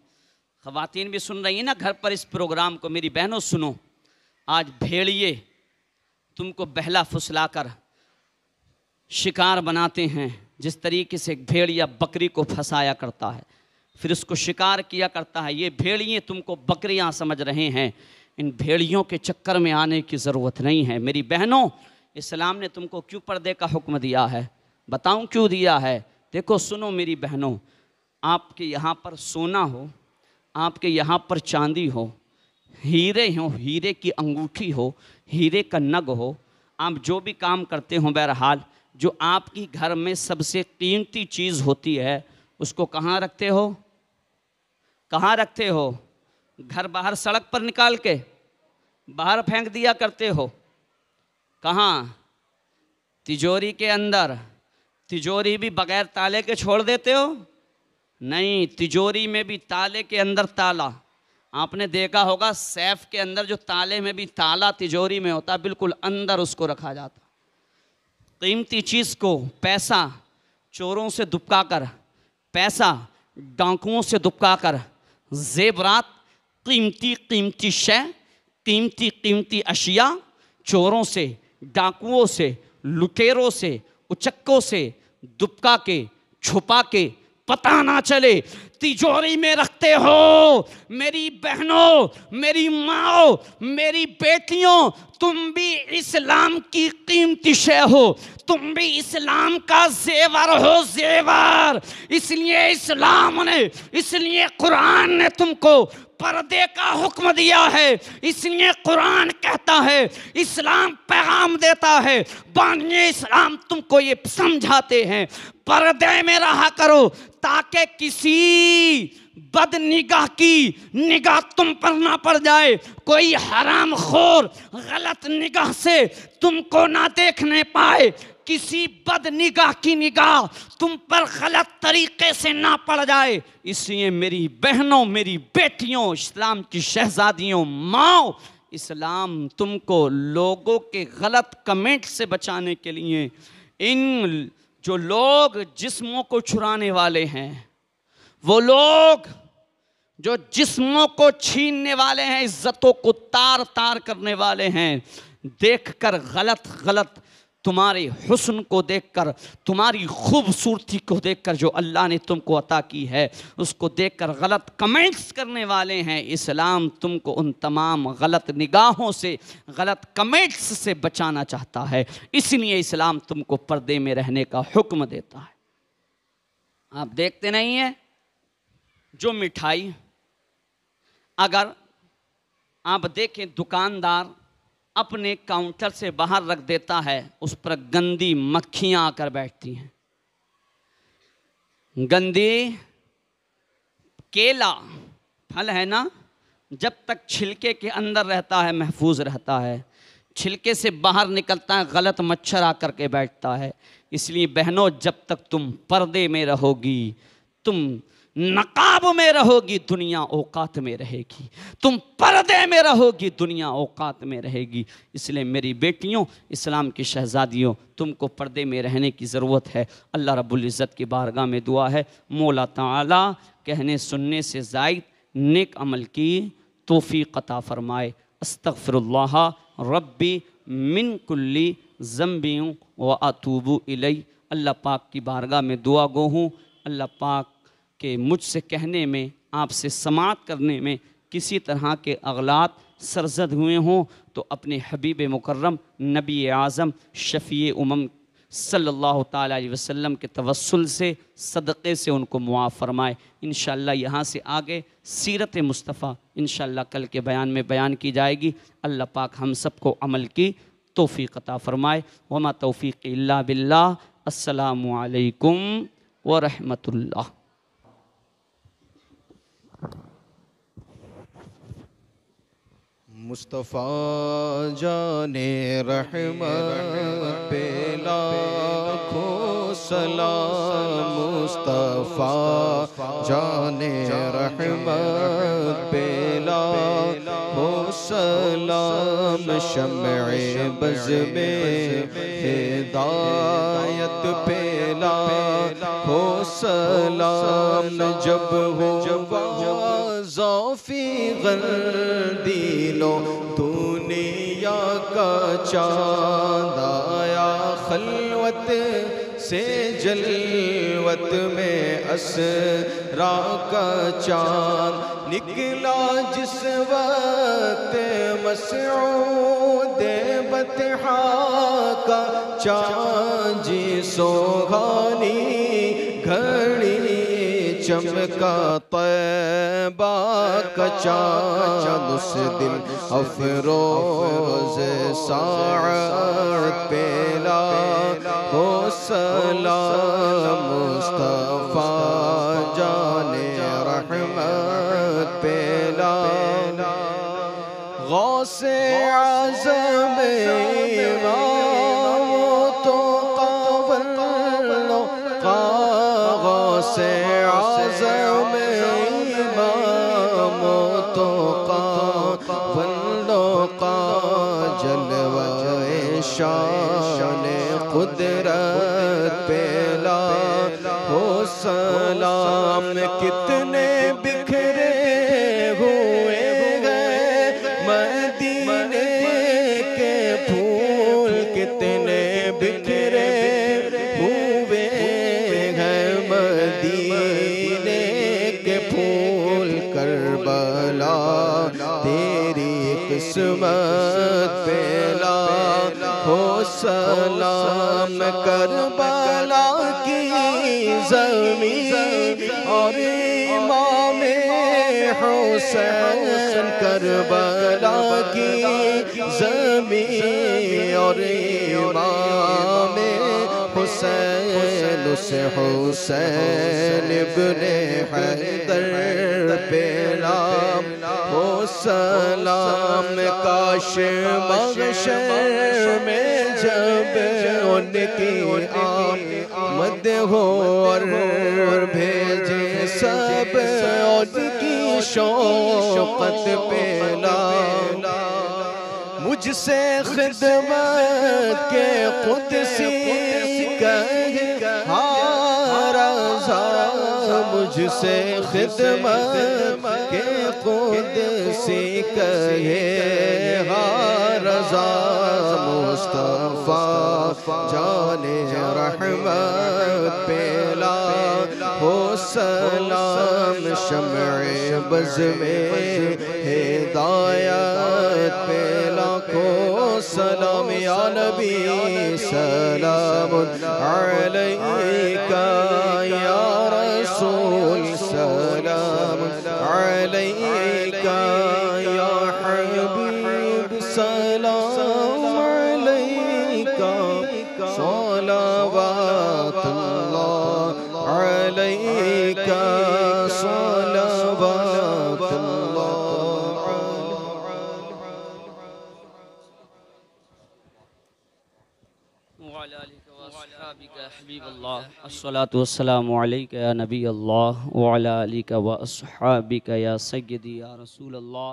खवतिन भी सुन रही हैं ना घर पर इस प्रोग्राम को मेरी बहनों सुनो आज भेड़िए तुमको बहला फुसलाकर शिकार बनाते हैं जिस तरीके से एक भेड़ या बकरी को फंसाया करता है फिर उसको शिकार किया करता है ये भेड़िए तुमको बकरियाँ समझ रहे हैं इन भेड़ियों के चक्कर में आने की ज़रूरत नहीं है मेरी बहनों इस्लाम ने तुमको क्यों पर्दे का हुक्म दिया है बताऊं क्यों दिया है देखो सुनो मेरी बहनों आपके यहाँ पर सोना हो आपके यहाँ पर चांदी हो हीरे हो हीरे की अंगूठी हो हीरे का नग हो आप जो भी काम करते हो बहरहाल जो आपकी घर में सबसे कीमती चीज़ होती है उसको कहाँ रखते हो कहाँ रखते हो घर बाहर सड़क पर निकाल के बाहर फेंक दिया करते हो कहाँ तिजोरी के अंदर तिजोरी भी बगैर ताले के छोड़ देते हो नहीं तिजोरी में भी ताले के अंदर ताला आपने देखा होगा सैफ के अंदर जो ताले में भी ताला तिजोरी में होता बिल्कुल अंदर उसको रखा जाता कीमती चीज़ को पैसा चोरों से दुबका कर पैसा डाकुओं से दुबका कर जेबरात कीमती कीमती शय कीमती कीमती अशिया चोरों से डाकुओं से लुटेरों से उचक्कों से दुबका के छुपा के पता ना चले तिजोरी में रखते हो मेरी बहनों मेरी माओ मेरी बेटियों तुम भी इस्लाम की कीमती शय हो तुम भी इस्लाम का जेवर हो जेवर इसलिए इस्लाम ने इसलिए कुरान ने तुमको पर्दे का हुक्म दिया है इसलिए कुरान कहता है इस्लाम पैगाम देता है बानिए इस्लाम तुमको ये समझाते हैं पर्दे में रहा करो ताकि किसी बद निगाह की निगाह तुम पर ना पड़ जाए कोई हराम खोर गलत निगाह से तुमको ना देखने पाए किसी बद निगाह की निगाह तुम पर गलत तरीके से ना पड़ जाए इसलिए मेरी बहनों मेरी बेटियों इस्लाम की शहजादियों माओ इस्लाम तुमको लोगों के गलत कमेंट से बचाने के लिए इन जो लोग जिस्मों को छुराने वाले हैं वो लोग जो जिस्मों को छीनने वाले हैं इज्जतों को तार तार करने वाले हैं देखकर गलत गलत तुम्हारे हुसन को देखकर तुम्हारी खूबसूरती को देखकर जो अल्लाह ने तुमको अता की है उसको देखकर गलत कमेंट्स करने वाले हैं इस्लाम तुमको उन तमाम गलत निगाहों से गलत कमेंट्स से बचाना चाहता है इसलिए इस्लाम तुमको पर्दे में रहने का हुक्म देता है आप देखते नहीं हैं जो मिठाई अगर आप देखें दुकानदार अपने काउंटर से बाहर रख देता है उस पर गंदी मक्खियां आकर बैठती हैं गंदी केला फल है ना जब तक छिलके के अंदर रहता है महफूज रहता है छिलके से बाहर निकलता है गलत मच्छर आकर के बैठता है इसलिए बहनों जब तक तुम पर्दे में रहोगी तुम नकाब में रहोगी दुनिया औकात में रहेगी तुम पर्दे में रहोगी दुनिया औकात में रहेगी इसलिए मेरी बेटियों इस्लाम की शहजादियों तुमको पर्दे में रहने की ज़रूरत है अल्लाह रबुल्ज़त की बारगाह में दुआ है मौला ताला कहने सुनने से जायद नेक अमल की तोफ़ी कता फ़रमाए अस्तफ़रल्ला रब्बी मिन कुल्ली ज़म्बियों व अतूबू इलई अल्लाह पाक की बारगाह में दुआ गो हूँ अल्लाह पाक कि मुझसे कहने में आपसे समात करने में किसी तरह के अगलात सरजद हुए हों तो अपने हबीब मुकर्रम नबी आज़म शफ़ी उमम सल्लल्लाहु अलैहि वसल्लम के तवसल से सदक़े से उनको मुआफ़ फरमाए इन यहाँ से आगे सीरत मुस्तफ़ा इन कल के बयान में बयान की जाएगी अल्लाह पाक हम सब को अमल की तोफ़ी क़ता फ़रमाए वमा तोफ़ी बिल्ला असलकम वालेकुम मुस्तफ़ा जाने रहमत पे सलाम मुस्तफ़ा जाने रहमत पे लाखो सलाम शम्मे बज में हिदायत पे हो सलाम जब हो जब जौफी दिलो दुनिया का चांदाया खलवत से जलवत में रा का चांद निकला जिस वक्त मसरूद बतहा का चांद जी सोघानी घड़ी चमका तैबा कचा उस दिन अफरोज सार पेला हो सलाम मुस्तफा जाने रहमत पेला गौ से आ किस्मत पेला हो सलाम करबला की जमी और इमाम हुसैन करबला की जमी और इमाम हुसैन उस हुसैन इब्ने हैदर पेला सलाम काश बख्शर में जब उनकी आमद हो और भेजे सब उनकी शौकत पे ला मुझसे खिदमत के खुद सी से खिदमत के खुद से कहे रजा मुस्तफ़ा जाने रहमत पेला हो सलाम शमय बज में दायत पेला को सलाम या नबी सलाम अलैका या अस्सलातुस्सलामुअलैका नबी अल्लाह वाला अलिका व या सय्यदी या रसूल अल्लाह